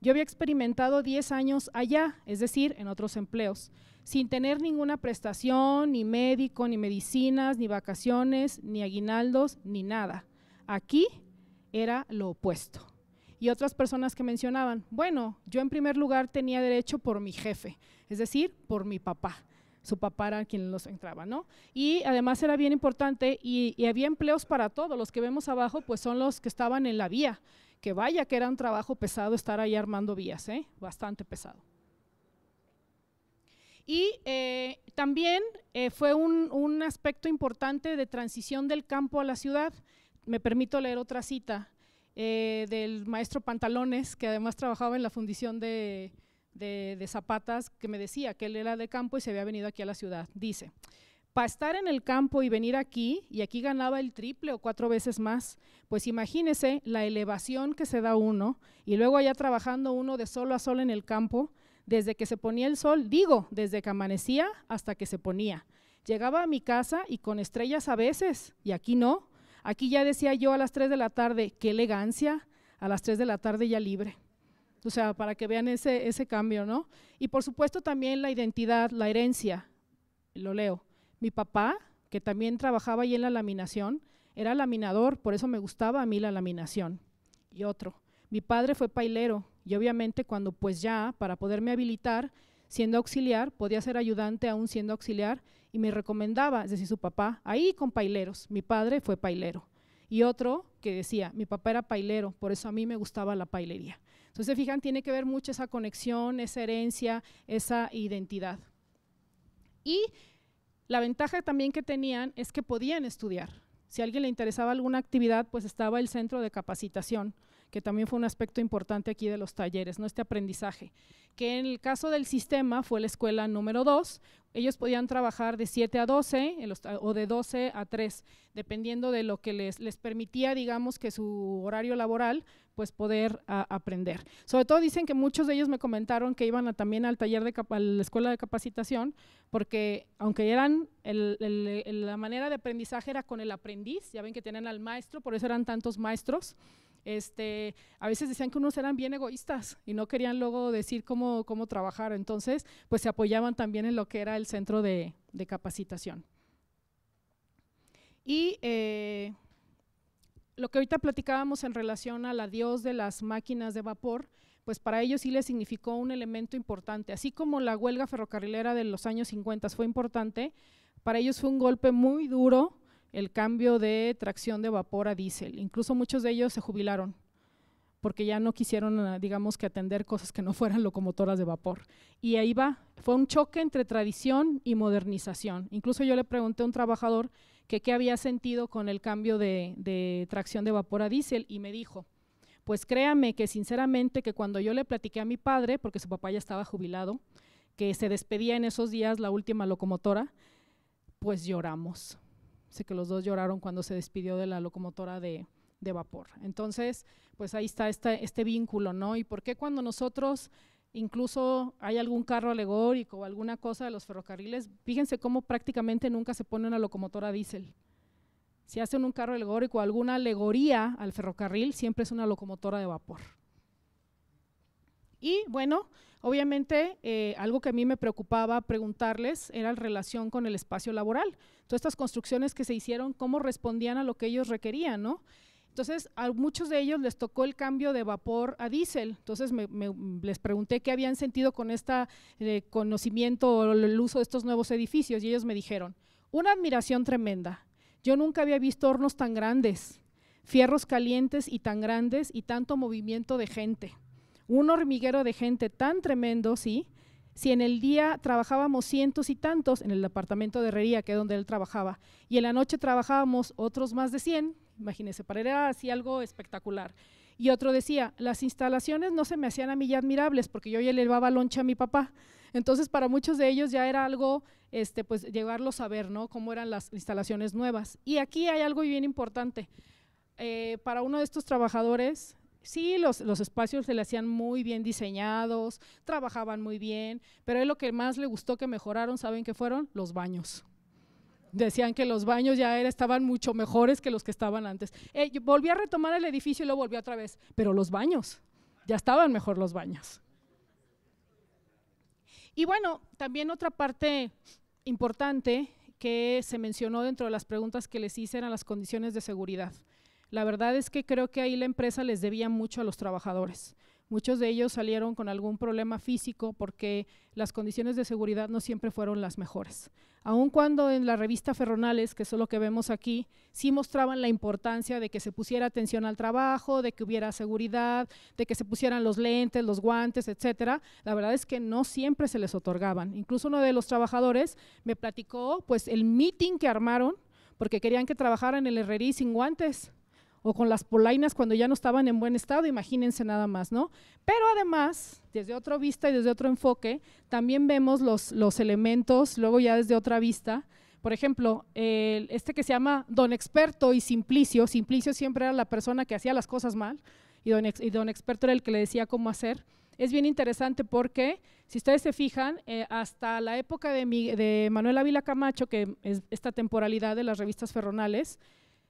yo había experimentado 10 años allá, es decir, en otros empleos, sin tener ninguna prestación, ni médico, ni medicinas, ni vacaciones, ni aguinaldos, ni nada. Aquí era lo opuesto. Y otras personas que mencionaban, bueno, yo en primer lugar tenía derecho por mi jefe, es decir, por mi papá su papá era quien los entraba, ¿no? Y además era bien importante y, y, había empleos para todos. Los que vemos abajo, pues son los que estaban en la vía que vaya que era un trabajo pesado estar ahí armando vías, ¿eh? bastante pesado. Y eh, también eh, fue un, aspecto importante de transición del campo a la ciudad. Me permito leer otra cita eh, del maestro Pantalones, que además trabajaba en la fundición de Zapatas, que me decía que él era de campo y se había venido aquí a la ciudad. Dice, a estar en el campo y venir aquí, y aquí ganaba el triple o cuatro veces más, pues imagínese la elevación que se da uno, y luego allá trabajando uno de solo a sol en el campo, desde que se ponía el sol, digo, desde que amanecía hasta que se ponía. Llegaba a mi casa y con estrellas a veces, y aquí no. Aquí ya decía yo a las 3 de la tarde, qué elegancia, a las 3 de la tarde ya libre. O sea, para que vean ese, ese cambio, ¿no? Y por supuesto también la identidad, la herencia, lo leo. Mi papá, que también trabajaba ahí en la laminación, era laminador, por eso me gustaba a mí la laminación. Y otro, mi padre fue pailero y obviamente cuando pues ya, para poderme habilitar, siendo auxiliar, podía ser ayudante aún siendo auxiliar y me recomendaba, es decir, su papá, ahí con paileros, mi padre fue pailero. Y otro que decía, mi papá era pailero, por eso a mí me gustaba la pailería. Entonces, se fijan, tiene que ver mucho esa conexión, esa herencia, esa identidad. Y la ventaja también que tenían es que podían estudiar. Si a alguien le interesaba alguna actividad, pues estaba el centro de capacitación que también fue un aspecto importante aquí de los talleres, ¿no? Este aprendizaje, que en el caso del sistema fue la escuela número 2, ellos podían trabajar de 7 a 12 o de 12 a 3, dependiendo de lo que les, les permitía, digamos, que su horario laboral, pues poder aprender. Sobre todo dicen que muchos de ellos me comentaron que iban también al taller de la escuela de capacitación, porque aunque eran, la manera de aprendizaje era con el aprendiz, ya ven que tenían al maestro, por eso eran tantos maestros, este, a veces decían que unos eran bien egoístas y no querían luego decir cómo, cómo trabajar. Entonces, pues se apoyaban también en lo que era el centro de, capacitación. Y eh, lo que ahorita platicábamos en relación al adiós de las máquinas de vapor, pues para ellos sí les significó un elemento importante. Así como la huelga ferrocarrilera de los años 50 fue importante, para ellos fue un golpe muy duro el cambio de tracción de vapor a diésel. Incluso muchos de ellos se jubilaron porque ya no quisieron, ah, digamos, que atender cosas que no fueran locomotoras de vapor. Y ahí va, fue un choque entre tradición y modernización. Incluso yo le pregunté a un trabajador que qué había sentido con el cambio de, tracción de vapor a diésel y me dijo, pues créame que sinceramente que cuando yo le platiqué a mi padre, porque su papá ya estaba jubilado, que se despedía en esos días la última locomotora, pues lloramos Sé que los dos lloraron cuando se despidió de la locomotora de, de vapor. Entonces, pues ahí está este vínculo, ¿no? ¿Y por qué cuando nosotros incluso hay algún carro alegórico o alguna cosa de los ferrocarriles, fíjense cómo prácticamente nunca se pone una locomotora diésel. Si hacen un carro alegórico o alguna alegoría al ferrocarril, siempre es una locomotora de vapor. Y bueno, obviamente eh, algo que a mí me preocupaba preguntarles era la relación con el espacio laboral. Todas estas construcciones que se hicieron, cómo respondían a lo que ellos requerían, ¿no? Entonces, a muchos de ellos les tocó el cambio de vapor a diésel. Entonces, me, les pregunté qué habían sentido con este conocimiento o el uso de estos nuevos edificios y ellos me dijeron, una admiración tremenda. Yo nunca había visto hornos tan grandes, fierros calientes y tan grandes y tanto movimiento de gente un hormiguero de gente tan tremendo, ¿sí? Si en el día trabajábamos cientos y tantos en el departamento de herrería, que es donde él trabajaba, y en la noche trabajábamos otros más de 100, imagínense, para él era así algo espectacular. Y otro decía, las instalaciones no se me hacían a mí ya admirables porque yo ya le llevaba loncha a mi papá. Entonces, para muchos de ellos ya era algo, este, pues, llevarlos a ver, ¿no? Cómo eran las instalaciones nuevas. Y aquí hay algo bien importante. Eh, para uno de estos trabajadores, Sí, los, espacios se le hacían muy bien diseñados, trabajaban muy bien, pero lo que más le gustó que mejoraron, ¿saben qué fueron? Los baños. Decían que los baños ya estaban mucho mejores que los que estaban antes. Eh, volví a retomar el edificio y lo volví otra vez, pero los baños, ya estaban mejor los baños. Y bueno, también otra parte importante que se mencionó dentro de las preguntas que les hice eran las condiciones de seguridad. La verdad es que creo que ahí la empresa les debía mucho a los trabajadores. Muchos de ellos salieron con algún problema físico porque las condiciones de seguridad no siempre fueron las mejores. Aun cuando en la revista Ferronales, que es lo que vemos aquí, sí mostraban la importancia de que se pusiera atención al trabajo, de que hubiera seguridad, de que se pusieran los lentes, los guantes, etcétera. La verdad es que no siempre se les otorgaban. Incluso uno de los trabajadores me platicó pues el meeting que armaron porque querían que trabajaran en el herrerí sin guantes o con las polainas cuando ya no estaban en buen estado, imagínense nada más, ¿no? Pero además, desde otra vista y desde otro enfoque, también vemos los, elementos, luego ya desde otra vista, por ejemplo, este que se llama don experto y simplicio, simplicio siempre era la persona que hacía las cosas mal y don, y don experto era el que le decía cómo hacer. Es bien interesante porque, si ustedes se fijan, eh, hasta la época de, de Manuel Ávila Camacho, que es esta temporalidad de las revistas ferronales,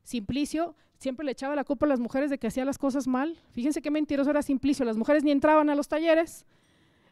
Simplicio siempre le echaba la culpa a las mujeres de que hacía las cosas mal. Fíjense qué mentiroso era Simplicio, las mujeres ni entraban a los talleres.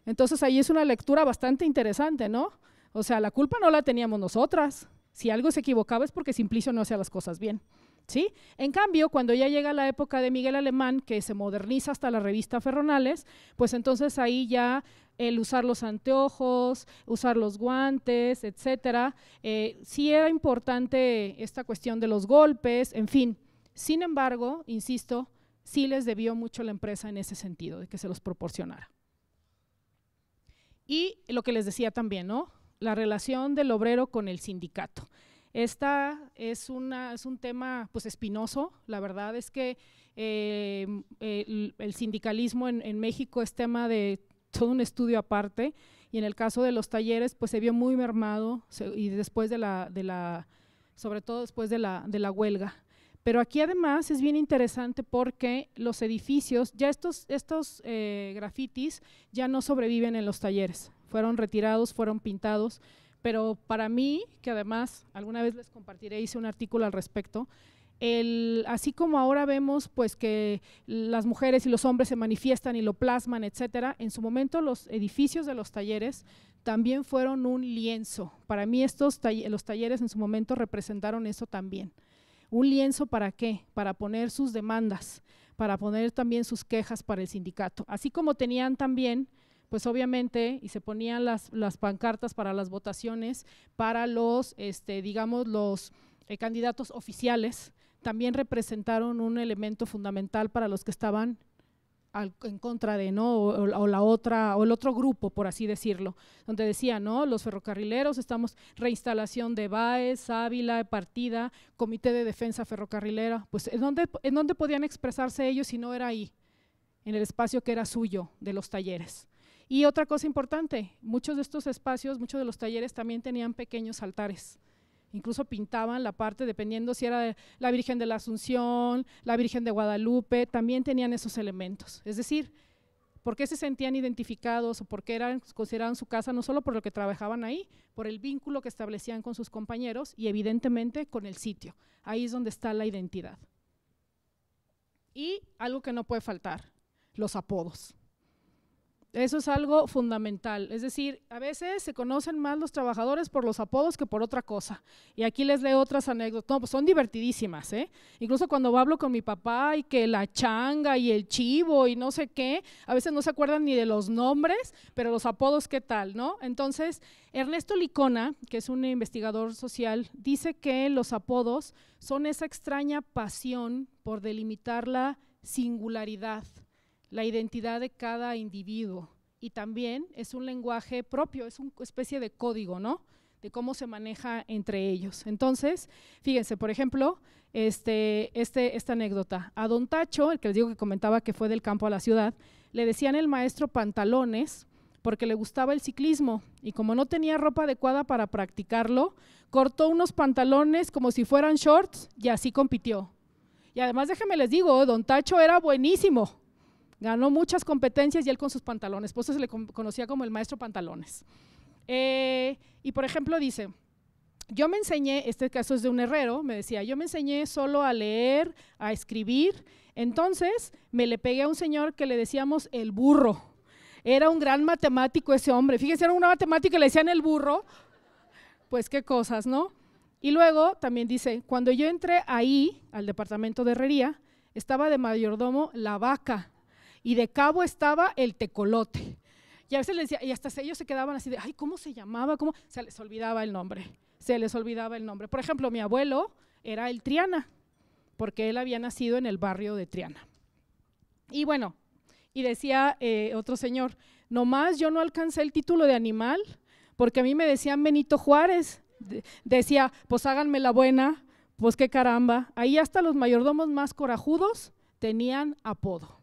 Entonces ahí es una lectura bastante interesante, ¿no? O sea, la culpa no la teníamos nosotras. Si algo se equivocaba es porque Simplicio no hacía las cosas bien. ¿Sí? En cambio, cuando ya llega la época de Miguel Alemán, que se moderniza hasta la revista Ferronales, pues entonces ahí ya el usar los anteojos, usar los guantes, etcétera. Eh, sí era importante esta cuestión de los golpes, en fin. Sin embargo, insisto, sí les debió mucho la empresa en ese sentido, de que se los proporcionara. Y lo que les decía también, ¿no? La relación del obrero con el sindicato. Esta es, es un tema pues espinoso, la verdad es que eh, el, sindicalismo en México es tema de todo un estudio aparte. Y en el caso de los talleres, pues se vio muy mermado y después de la, de la, sobre todo después de la, de la huelga. Pero aquí además es bien interesante porque los edificios, ya estos, estos eh, grafitis ya no sobreviven en los talleres, fueron retirados, fueron pintados, pero para mí, que además alguna vez les compartiré, hice un artículo al respecto, el, así como ahora vemos pues que las mujeres y los hombres se manifiestan y lo plasman, etcétera, en su momento los edificios de los talleres también fueron un lienzo. Para mí estos los talleres en su momento representaron eso también. Un lienzo para qué? Para poner sus demandas, para poner también sus quejas para el sindicato. Así como tenían también pues obviamente, y se ponían las, pancartas para las votaciones, para los, este, digamos, los eh, candidatos oficiales, también representaron un elemento fundamental para los que estaban en contra de, ¿no? O, la otra, o el otro grupo, por así decirlo, donde decían, ¿no? Los ferrocarrileros, estamos reinstalación de Baez Ávila, Partida, Comité de Defensa Ferrocarrilera, pues ¿en ¿en dónde podían expresarse ellos si no era ahí? En el espacio que era suyo, de los talleres. Y otra cosa importante, muchos de estos espacios, muchos de los talleres también tenían pequeños altares incluso pintaban la parte, dependiendo si era la Virgen de la Asunción, la Virgen de Guadalupe, también tenían esos elementos. Es decir, por qué se sentían identificados o por qué eran, consideraban su casa, no solo por lo que trabajaban ahí, por el vínculo que establecían con sus compañeros y evidentemente con el sitio. Ahí es donde está la identidad. Y algo que no puede faltar, los apodos. Eso es algo fundamental. Es decir, a veces se conocen más los trabajadores por los apodos que por otra cosa. Y aquí les leo otras anécdotas. No, pues son divertidísimas, ¿eh? Incluso cuando hablo con mi papá y que la changa y el chivo y no sé qué, a veces no se acuerdan ni de los nombres, pero los apodos qué tal, ¿no? Entonces, Ernesto Licona, que es un investigador social, dice que los apodos son esa extraña pasión por delimitar la singularidad la identidad de cada individuo y también es un lenguaje propio, es una especie de código, ¿no? De cómo se maneja entre ellos. Entonces, fíjense, por ejemplo, este, este, esta anécdota. A don Tacho, el que les digo que comentaba que fue del campo a la ciudad, le decían el maestro pantalones porque le gustaba el ciclismo y como no tenía ropa adecuada para practicarlo, cortó unos pantalones como si fueran shorts y así compitió. Y además déjenme les digo, don Tacho era buenísimo, Ganó muchas competencias y él con sus pantalones, pues se le conocía como el maestro pantalones. Eh, y por ejemplo dice, yo me enseñé, este caso es de un herrero, me decía, yo me enseñé solo a leer, a escribir, entonces me le pegué a un señor que le decíamos el burro. Era un gran matemático ese hombre, fíjense, era una matemática y le decían el burro, pues qué cosas, ¿no? Y luego también dice, cuando yo entré ahí, al departamento de herrería, estaba de mayordomo la vaca, y de cabo estaba el tecolote. Y a veces les decía, y hasta ellos se quedaban así de, ay, ¿cómo se llamaba? Se les olvidaba el nombre, se les olvidaba el nombre. Por ejemplo, mi abuelo era el Triana, porque él había nacido en el barrio de Triana. Y bueno, y decía eh, otro señor, nomás yo no alcancé el título de animal, porque a mí me decían Benito Juárez. decía, pues háganme la buena, pues qué caramba. Ahí hasta los mayordomos más corajudos tenían apodo.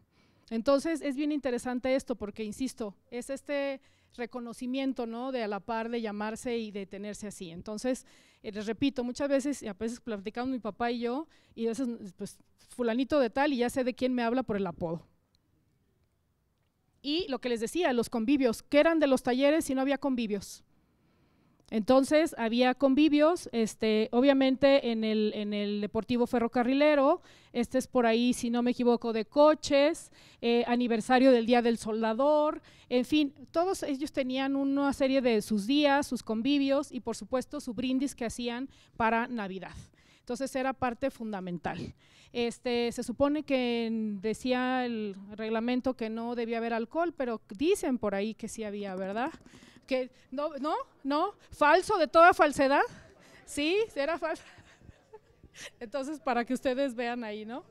Entonces es bien interesante esto porque, insisto, es este reconocimiento, ¿no? De a la par de llamarse y de tenerse así. Entonces, eh, les repito, muchas veces, a veces platicamos mi papá y yo, y a veces, pues, fulanito de tal, y ya sé de quién me habla por el apodo. Y lo que les decía, los convivios, que eran de los talleres si no había convivios? Entonces había convivios, este, obviamente en el, Deportivo Ferrocarrilero, este es por ahí, si no me equivoco, de coches, eh, aniversario del Día del Soldador, en fin, todos ellos tenían una serie de sus días, sus convivios y por supuesto su brindis que hacían para Navidad. Entonces era parte fundamental. Este, se supone que decía el reglamento que no debía haber alcohol, pero dicen por ahí que sí había, ¿verdad? que no, no, no, falso de toda falsedad. Sí, era falso. Entonces, para que ustedes vean ahí, ¿no?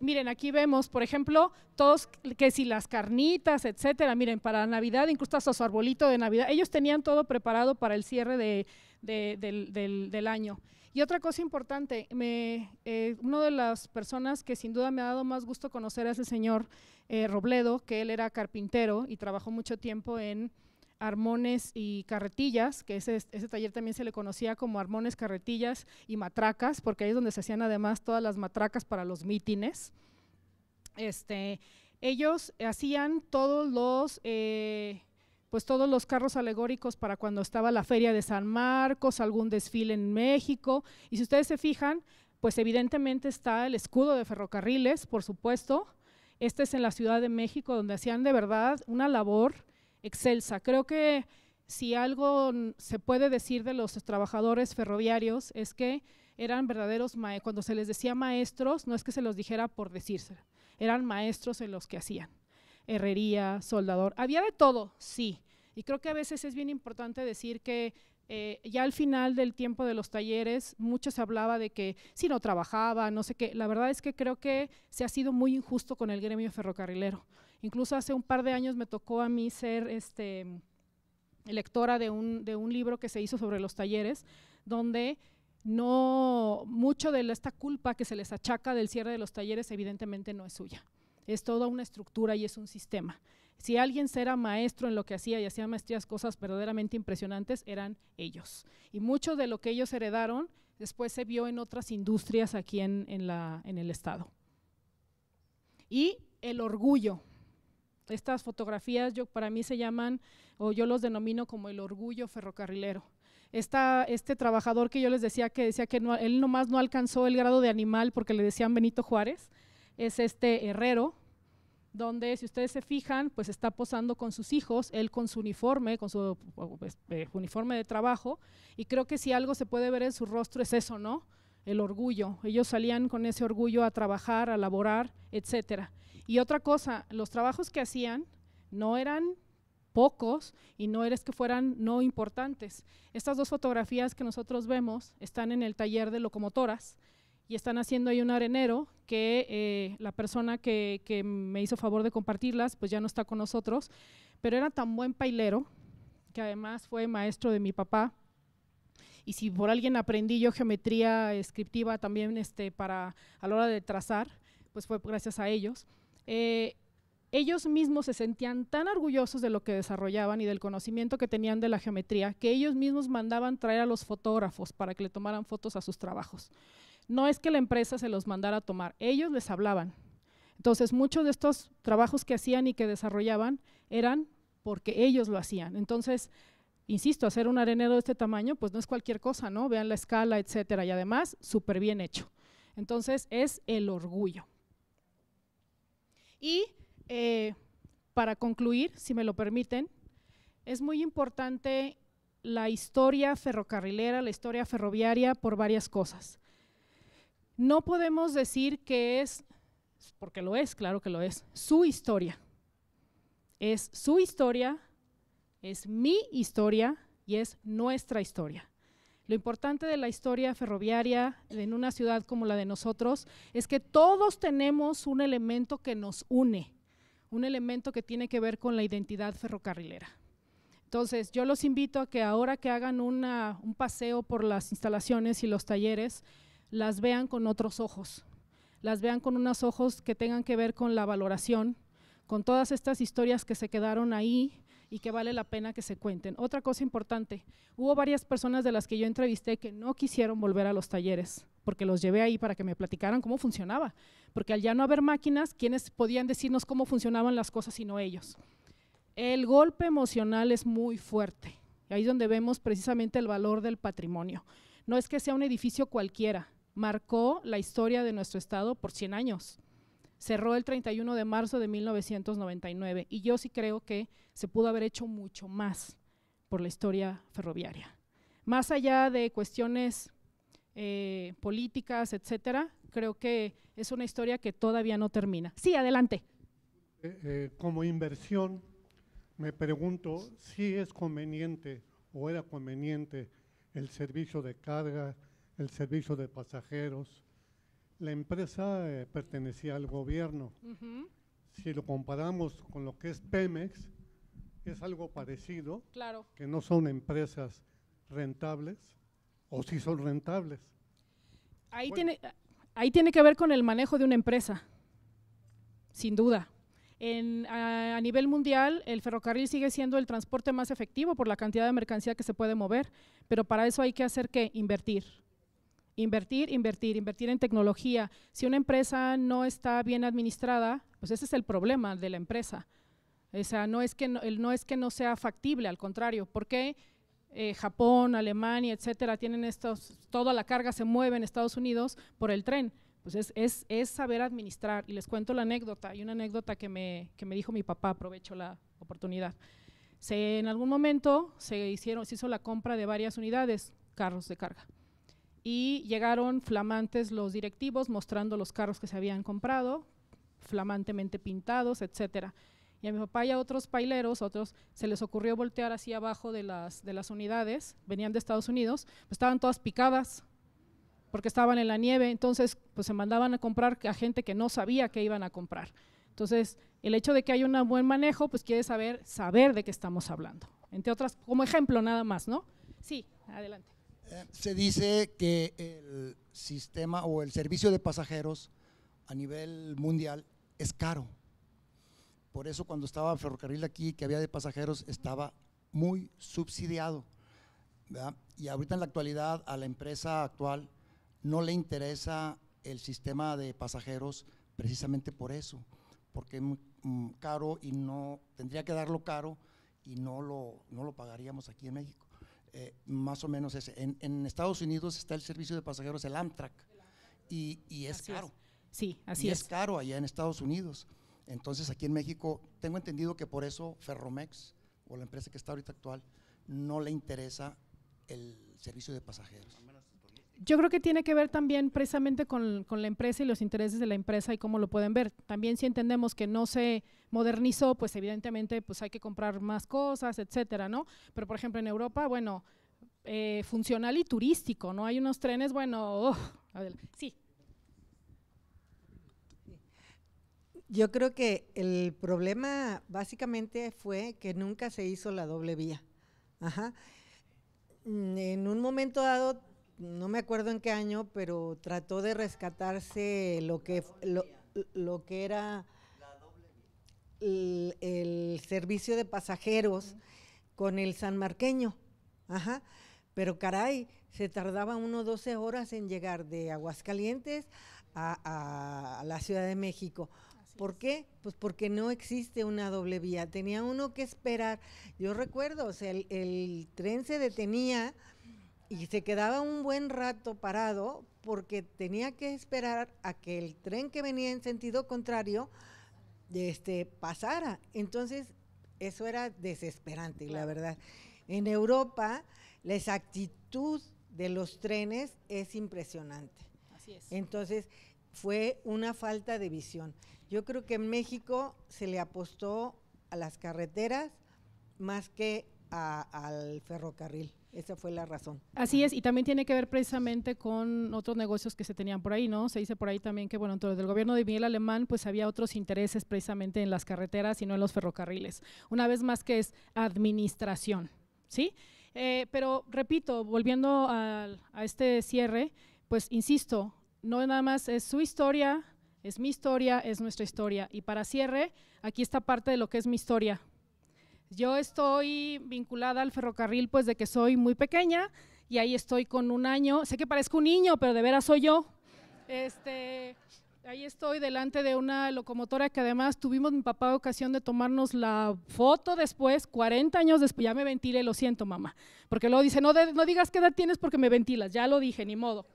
Miren, aquí vemos, por ejemplo, todos que si las carnitas, etcétera. Miren, para Navidad, incluso hasta su arbolito de Navidad, ellos tenían todo preparado para el cierre de, del, año. Y otra cosa importante, me, eh, una de las personas que sin duda me ha dado más gusto conocer es el señor eh, Robledo, que él era carpintero y trabajó mucho tiempo en armones y carretillas, que ese, taller también se le conocía como armones, carretillas y matracas, porque ahí es donde se hacían además todas las matracas para los mítines. Este, ellos hacían todos los, eh, pues todos los carros alegóricos para cuando estaba la feria de San Marcos, algún desfile en México, y si ustedes se fijan, pues evidentemente está el escudo de ferrocarriles, por supuesto. Este es en la Ciudad de México, donde hacían de verdad una labor excelsa. Creo que si algo se puede decir de los trabajadores ferroviarios es que eran verdaderos maestros, cuando se les decía maestros, no es que se los dijera por decirse, eran maestros en los que hacían, herrería, soldador, había de todo, sí, y creo que a veces es bien importante decir que eh, ya al final del tiempo de los talleres, mucho se hablaba de que si no trabajaba, no sé qué, la verdad es que creo que se ha sido muy injusto con el gremio ferrocarrilero. Incluso hace un par de años me tocó a mí ser este, lectora de un, libro que se hizo sobre los talleres, donde no mucho de esta culpa que se les achaca del cierre de los talleres evidentemente no es suya. Es toda una estructura y es un sistema. Si alguien era maestro en lo que hacía y hacía maestrías cosas verdaderamente impresionantes, eran ellos. Y mucho de lo que ellos heredaron después se vio en otras industrias aquí en el Estado. Y el orgullo, estas fotografías yo, para mí se llaman, o yo los denomino como el orgullo ferrocarrilero. Esta, este trabajador que yo les decía que decía que no, él nomás no alcanzó el grado de animal porque le decían Benito Juárez, es este herrero, donde si ustedes se fijan, pues está posando con sus hijos, él con su uniforme, con su este, uniforme de trabajo, y creo que si algo se puede ver en su rostro es eso, ¿no? El orgullo. Ellos salían con ese orgullo a trabajar, a laborar, etcétera. Y otra cosa, los trabajos que hacían no eran pocos y no eres que fueran no importantes. Estas dos fotografías que nosotros vemos están en el taller de locomotoras y están haciendo ahí un arenero que eh, la persona que, me hizo favor de compartirlas pues ya no está con nosotros, pero era tan buen pailero que además fue maestro de mi papá y si por alguien aprendí yo geometría descriptiva también este, para, a la hora de trazar, pues fue gracias a ellos. Eh, ellos mismos se sentían tan orgullosos de lo que desarrollaban y del conocimiento que tenían de la geometría que ellos mismos mandaban traer a los fotógrafos para que le tomaran fotos a sus trabajos. No es que la empresa se los mandara a tomar, ellos les hablaban. Entonces, muchos de estos trabajos que hacían y que desarrollaban eran porque ellos lo hacían. Entonces, insisto, hacer un arenero de este tamaño, pues no es cualquier cosa, ¿no? Vean la escala, etcétera, y además, súper bien hecho. Entonces, es el orgullo. Y eh, para concluir, si me lo permiten, es muy importante la historia ferrocarrilera, la historia ferroviaria por varias cosas. No podemos decir que es, porque lo es, claro que lo es, su historia. Es su historia, es mi historia y es nuestra historia. Lo importante de la historia ferroviaria en una ciudad como la de nosotros es que todos tenemos un elemento que nos une, un elemento que tiene que ver con la identidad ferrocarrilera. Entonces, yo los invito a que ahora que hagan un paseo por las instalaciones y los talleres, las vean con otros ojos, las vean con unos ojos que tengan que ver con la valoración, con todas estas historias que se quedaron ahí, y que vale la pena que se cuenten. Otra cosa importante, hubo varias personas de las que yo entrevisté que no quisieron volver a los talleres, porque los llevé ahí para que me platicaran cómo funcionaba, porque al ya no haber máquinas, ¿quiénes podían decirnos cómo funcionaban las cosas sino ellos? El golpe emocional es muy fuerte, ahí es donde vemos precisamente el valor del patrimonio. No es que sea un edificio cualquiera, marcó la historia de nuestro estado por 100 años cerró el 31 de marzo de 1999 y yo sí creo que se pudo haber hecho mucho más por la historia ferroviaria. Más allá de cuestiones eh, políticas, etcétera, creo que es una historia que todavía no termina. Sí, adelante. Eh, eh, como inversión, me pregunto si es conveniente o era conveniente el servicio de carga, el servicio de pasajeros, la empresa eh, pertenecía al gobierno. Si lo comparamos con lo que es Pemex, es algo parecido, claro. que no son empresas rentables o si sí son rentables. Ahí, tiene, que ver con el manejo de una empresa, sin duda. En, a, a, nivel mundial, el ferrocarril sigue siendo el transporte más efectivo por la cantidad de mercancía que se puede mover, pero para eso hay que hacer que invertir Invertir, invertir, invertir en tecnología. Si una empresa no está bien administrada, pues ese es el problema de la empresa. O sea, no es que no, es que no sea factible, al contrario, porque eh, Japón, Alemania, etcétera, tienen estos, toda la carga se mueve en Estados Unidos por el tren. Pues es, saber administrar. Y les cuento la anécdota, y una anécdota que me, que me dijo mi papá, aprovecho la oportunidad. en algún momento se, hicieron, se hizo la compra de varias unidades, carros de carga y llegaron flamantes los directivos mostrando los carros que se habían comprado, flamantemente pintados, etcétera. Y a mi papá y a otros paileros, otros, se les ocurrió voltear hacia abajo de las, de las unidades, venían de Estados Unidos, pues estaban todas picadas porque estaban en la nieve, entonces pues se mandaban a comprar a gente que no sabía que iban a comprar. Entonces, el hecho de que hay un buen manejo, pues quiere saber, saber de qué estamos hablando. Entre otras, como ejemplo nada más, ¿no? Sí, adelante se dice que el sistema o el servicio de pasajeros a nivel mundial es caro. Por eso cuando estaba el ferrocarril aquí, que había de pasajeros, estaba muy subsidiado. Y ahorita en la actualidad a la empresa actual no le interesa el sistema de pasajeros precisamente por eso, porque es muy mm, caro y no tendría que darlo caro y no no lo pagaríamos aquí en México. Eh, más o menos ese. En, Estados Unidos está el servicio de pasajeros, el Amtrak, y, es caro. Sí, así y es caro allá en Estados Unidos. Entonces aquí en México, tengo entendido que por eso Ferromex, o la empresa que está ahorita actual, no le interesa el servicio de pasajeros yo creo que tiene que ver también precisamente con, la empresa y los intereses de la empresa y cómo lo pueden ver. También si entendemos que no se modernizó, pues evidentemente pues hay que comprar más cosas, etcétera, ¿no? Pero por ejemplo en Europa, bueno, eh, funcional y turístico, ¿no? Hay unos trenes, bueno, sí. Yo creo que el problema básicamente fue que nunca se hizo la doble vía. Ajá. En un momento dado no me acuerdo en qué año, pero trató de rescatarse lo que, lo, que era el, servicio de pasajeros con el sanmarqueño. Ajá. Pero caray, se tardaba uno 12 horas en llegar de Aguascalientes a, la Ciudad de México. ¿Por qué? Pues porque no existe una doble vía. Tenía uno que esperar. Yo recuerdo, o sea, el tren se detenía y se quedaba un buen rato parado porque tenía que esperar a que el tren que venía en sentido contrario este, pasara. Entonces, eso era desesperante, la verdad. En Europa, la exactitud de los trenes es impresionante. Así es. Entonces, fue una falta de visión. Yo creo que en México se le apostó a las carreteras más que al ferrocarril. Esa fue la razón. Así es, y también tiene que ver precisamente con otros negocios que se tenían por ahí, ¿no? Se dice por ahí también que, bueno, entonces el gobierno de Miguel Alemán, pues había otros intereses precisamente en las carreteras y no en los ferrocarriles. Una vez más que es administración, ¿sí? Eh, pero repito, volviendo a, a este cierre, pues insisto, no nada más es su historia, es mi historia, es nuestra historia. Y para cierre, aquí está parte de lo que es mi historia, yo estoy vinculada al ferrocarril pues de que soy muy pequeña y ahí estoy con un año, sé que parezco un niño, pero de veras soy yo. Este, ahí estoy delante de una locomotora que además tuvimos mi papá ocasión de tomarnos la foto después, 40 años después, ya me ventilé, lo siento mamá, porque luego dice, no, digas qué edad tienes porque me ventilas, ya lo dije, ni modo.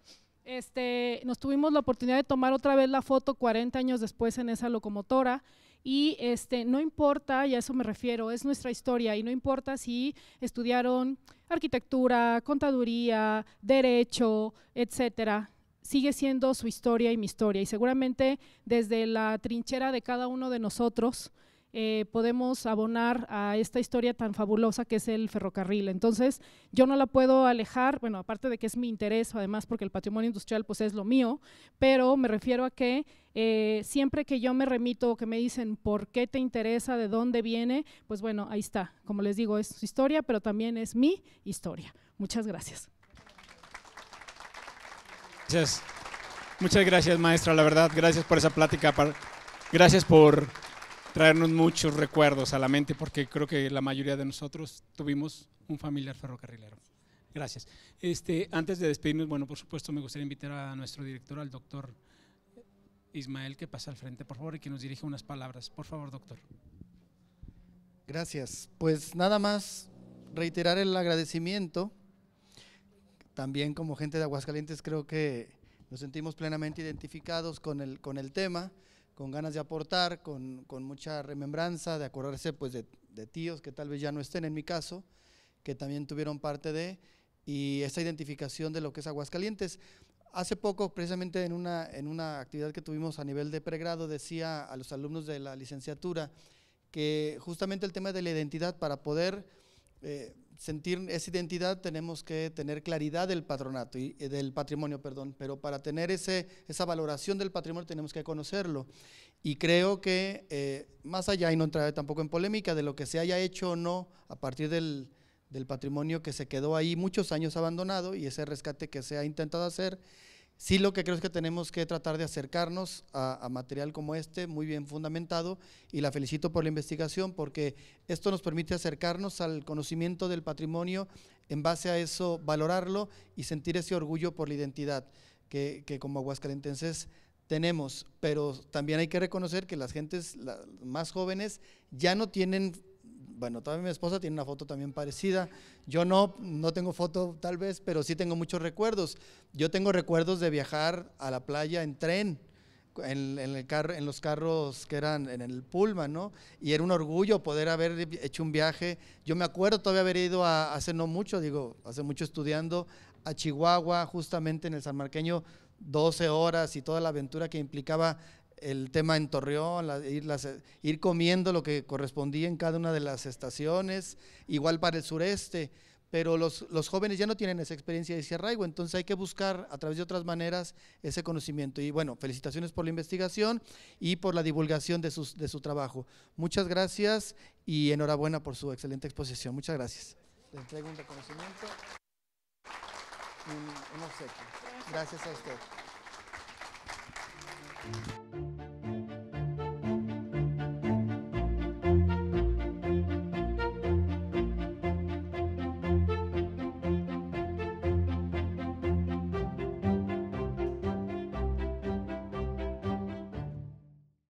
Este, nos tuvimos la oportunidad de tomar otra vez la foto 40 años después en esa locomotora y este, no importa, y a eso me refiero, es nuestra historia y no importa si estudiaron arquitectura, contaduría, derecho, etcétera, sigue siendo su historia y mi historia y seguramente desde la trinchera de cada uno de nosotros eh, podemos abonar a esta historia tan fabulosa que es el ferrocarril. Entonces, yo no la puedo alejar, bueno, aparte de que es mi interés, además porque el patrimonio industrial pues es lo mío, pero me refiero a que eh, siempre que yo me remito que me dicen por qué te interesa, de dónde viene, pues bueno, ahí está. Como les digo, es su historia, pero también es mi historia. Muchas gracias. Gracias. Muchas gracias, maestra, la verdad. Gracias por esa plática. Gracias por traernos muchos recuerdos a la mente porque creo que la mayoría de nosotros tuvimos un familiar ferrocarrilero. Gracias. Este, antes de despedirnos, bueno, por supuesto me gustaría invitar a nuestro director, al doctor Ismael, que pasa al frente, por favor, y que nos dirija unas palabras. Por favor, doctor. Gracias. Pues nada más reiterar el agradecimiento. También como gente de Aguascalientes creo que nos sentimos plenamente identificados con el, con el tema con ganas de aportar, con, mucha remembranza, de acordarse pues de, tíos que tal vez ya no estén en mi caso, que también tuvieron parte de, y esa identificación de lo que es Aguascalientes. Hace poco, precisamente en una, en una actividad que tuvimos a nivel de pregrado, decía a los alumnos de la licenciatura que justamente el tema de la identidad para poder eh, sentir esa identidad tenemos que tener claridad del patronato y eh, del patrimonio, perdón, pero para tener esa valoración del patrimonio tenemos que conocerlo. Y creo que eh, más allá, y no entraré tampoco en polémica de lo que se haya hecho o no a partir del, del patrimonio que se quedó ahí muchos años abandonado y ese rescate que se ha intentado hacer, Sí lo que creo es que tenemos que tratar de acercarnos a, material como este, muy bien fundamentado, y la felicito por la investigación porque esto nos permite acercarnos al conocimiento del patrimonio, en base a eso valorarlo y sentir ese orgullo por la identidad que, como aguascalentenses tenemos, pero también hay que reconocer que las gentes las más jóvenes ya no tienen bueno, todavía mi esposa tiene una foto también parecida. Yo no, no tengo foto tal vez, pero sí tengo muchos recuerdos. Yo tengo recuerdos de viajar a la playa en tren. En, el en los carros que eran en el Pulma, ¿no? Y era un orgullo poder haber hecho un viaje. Yo me acuerdo todavía haber ido a, hace no mucho, digo, hace mucho estudiando, a Chihuahua, justamente en el San Marqueño, 12 horas y toda la aventura que implicaba el tema en Torreón, ir, comiendo lo que correspondía en cada una de las estaciones, igual para el sureste, pero los, jóvenes ya no tienen esa experiencia de Sierra arraigo, entonces hay que buscar a través de otras maneras ese conocimiento. Y bueno, felicitaciones por la investigación y por la divulgación de, sus, de su trabajo. Muchas gracias y enhorabuena por su excelente exposición. Muchas gracias. Le entrego un reconocimiento un, Gracias a usted.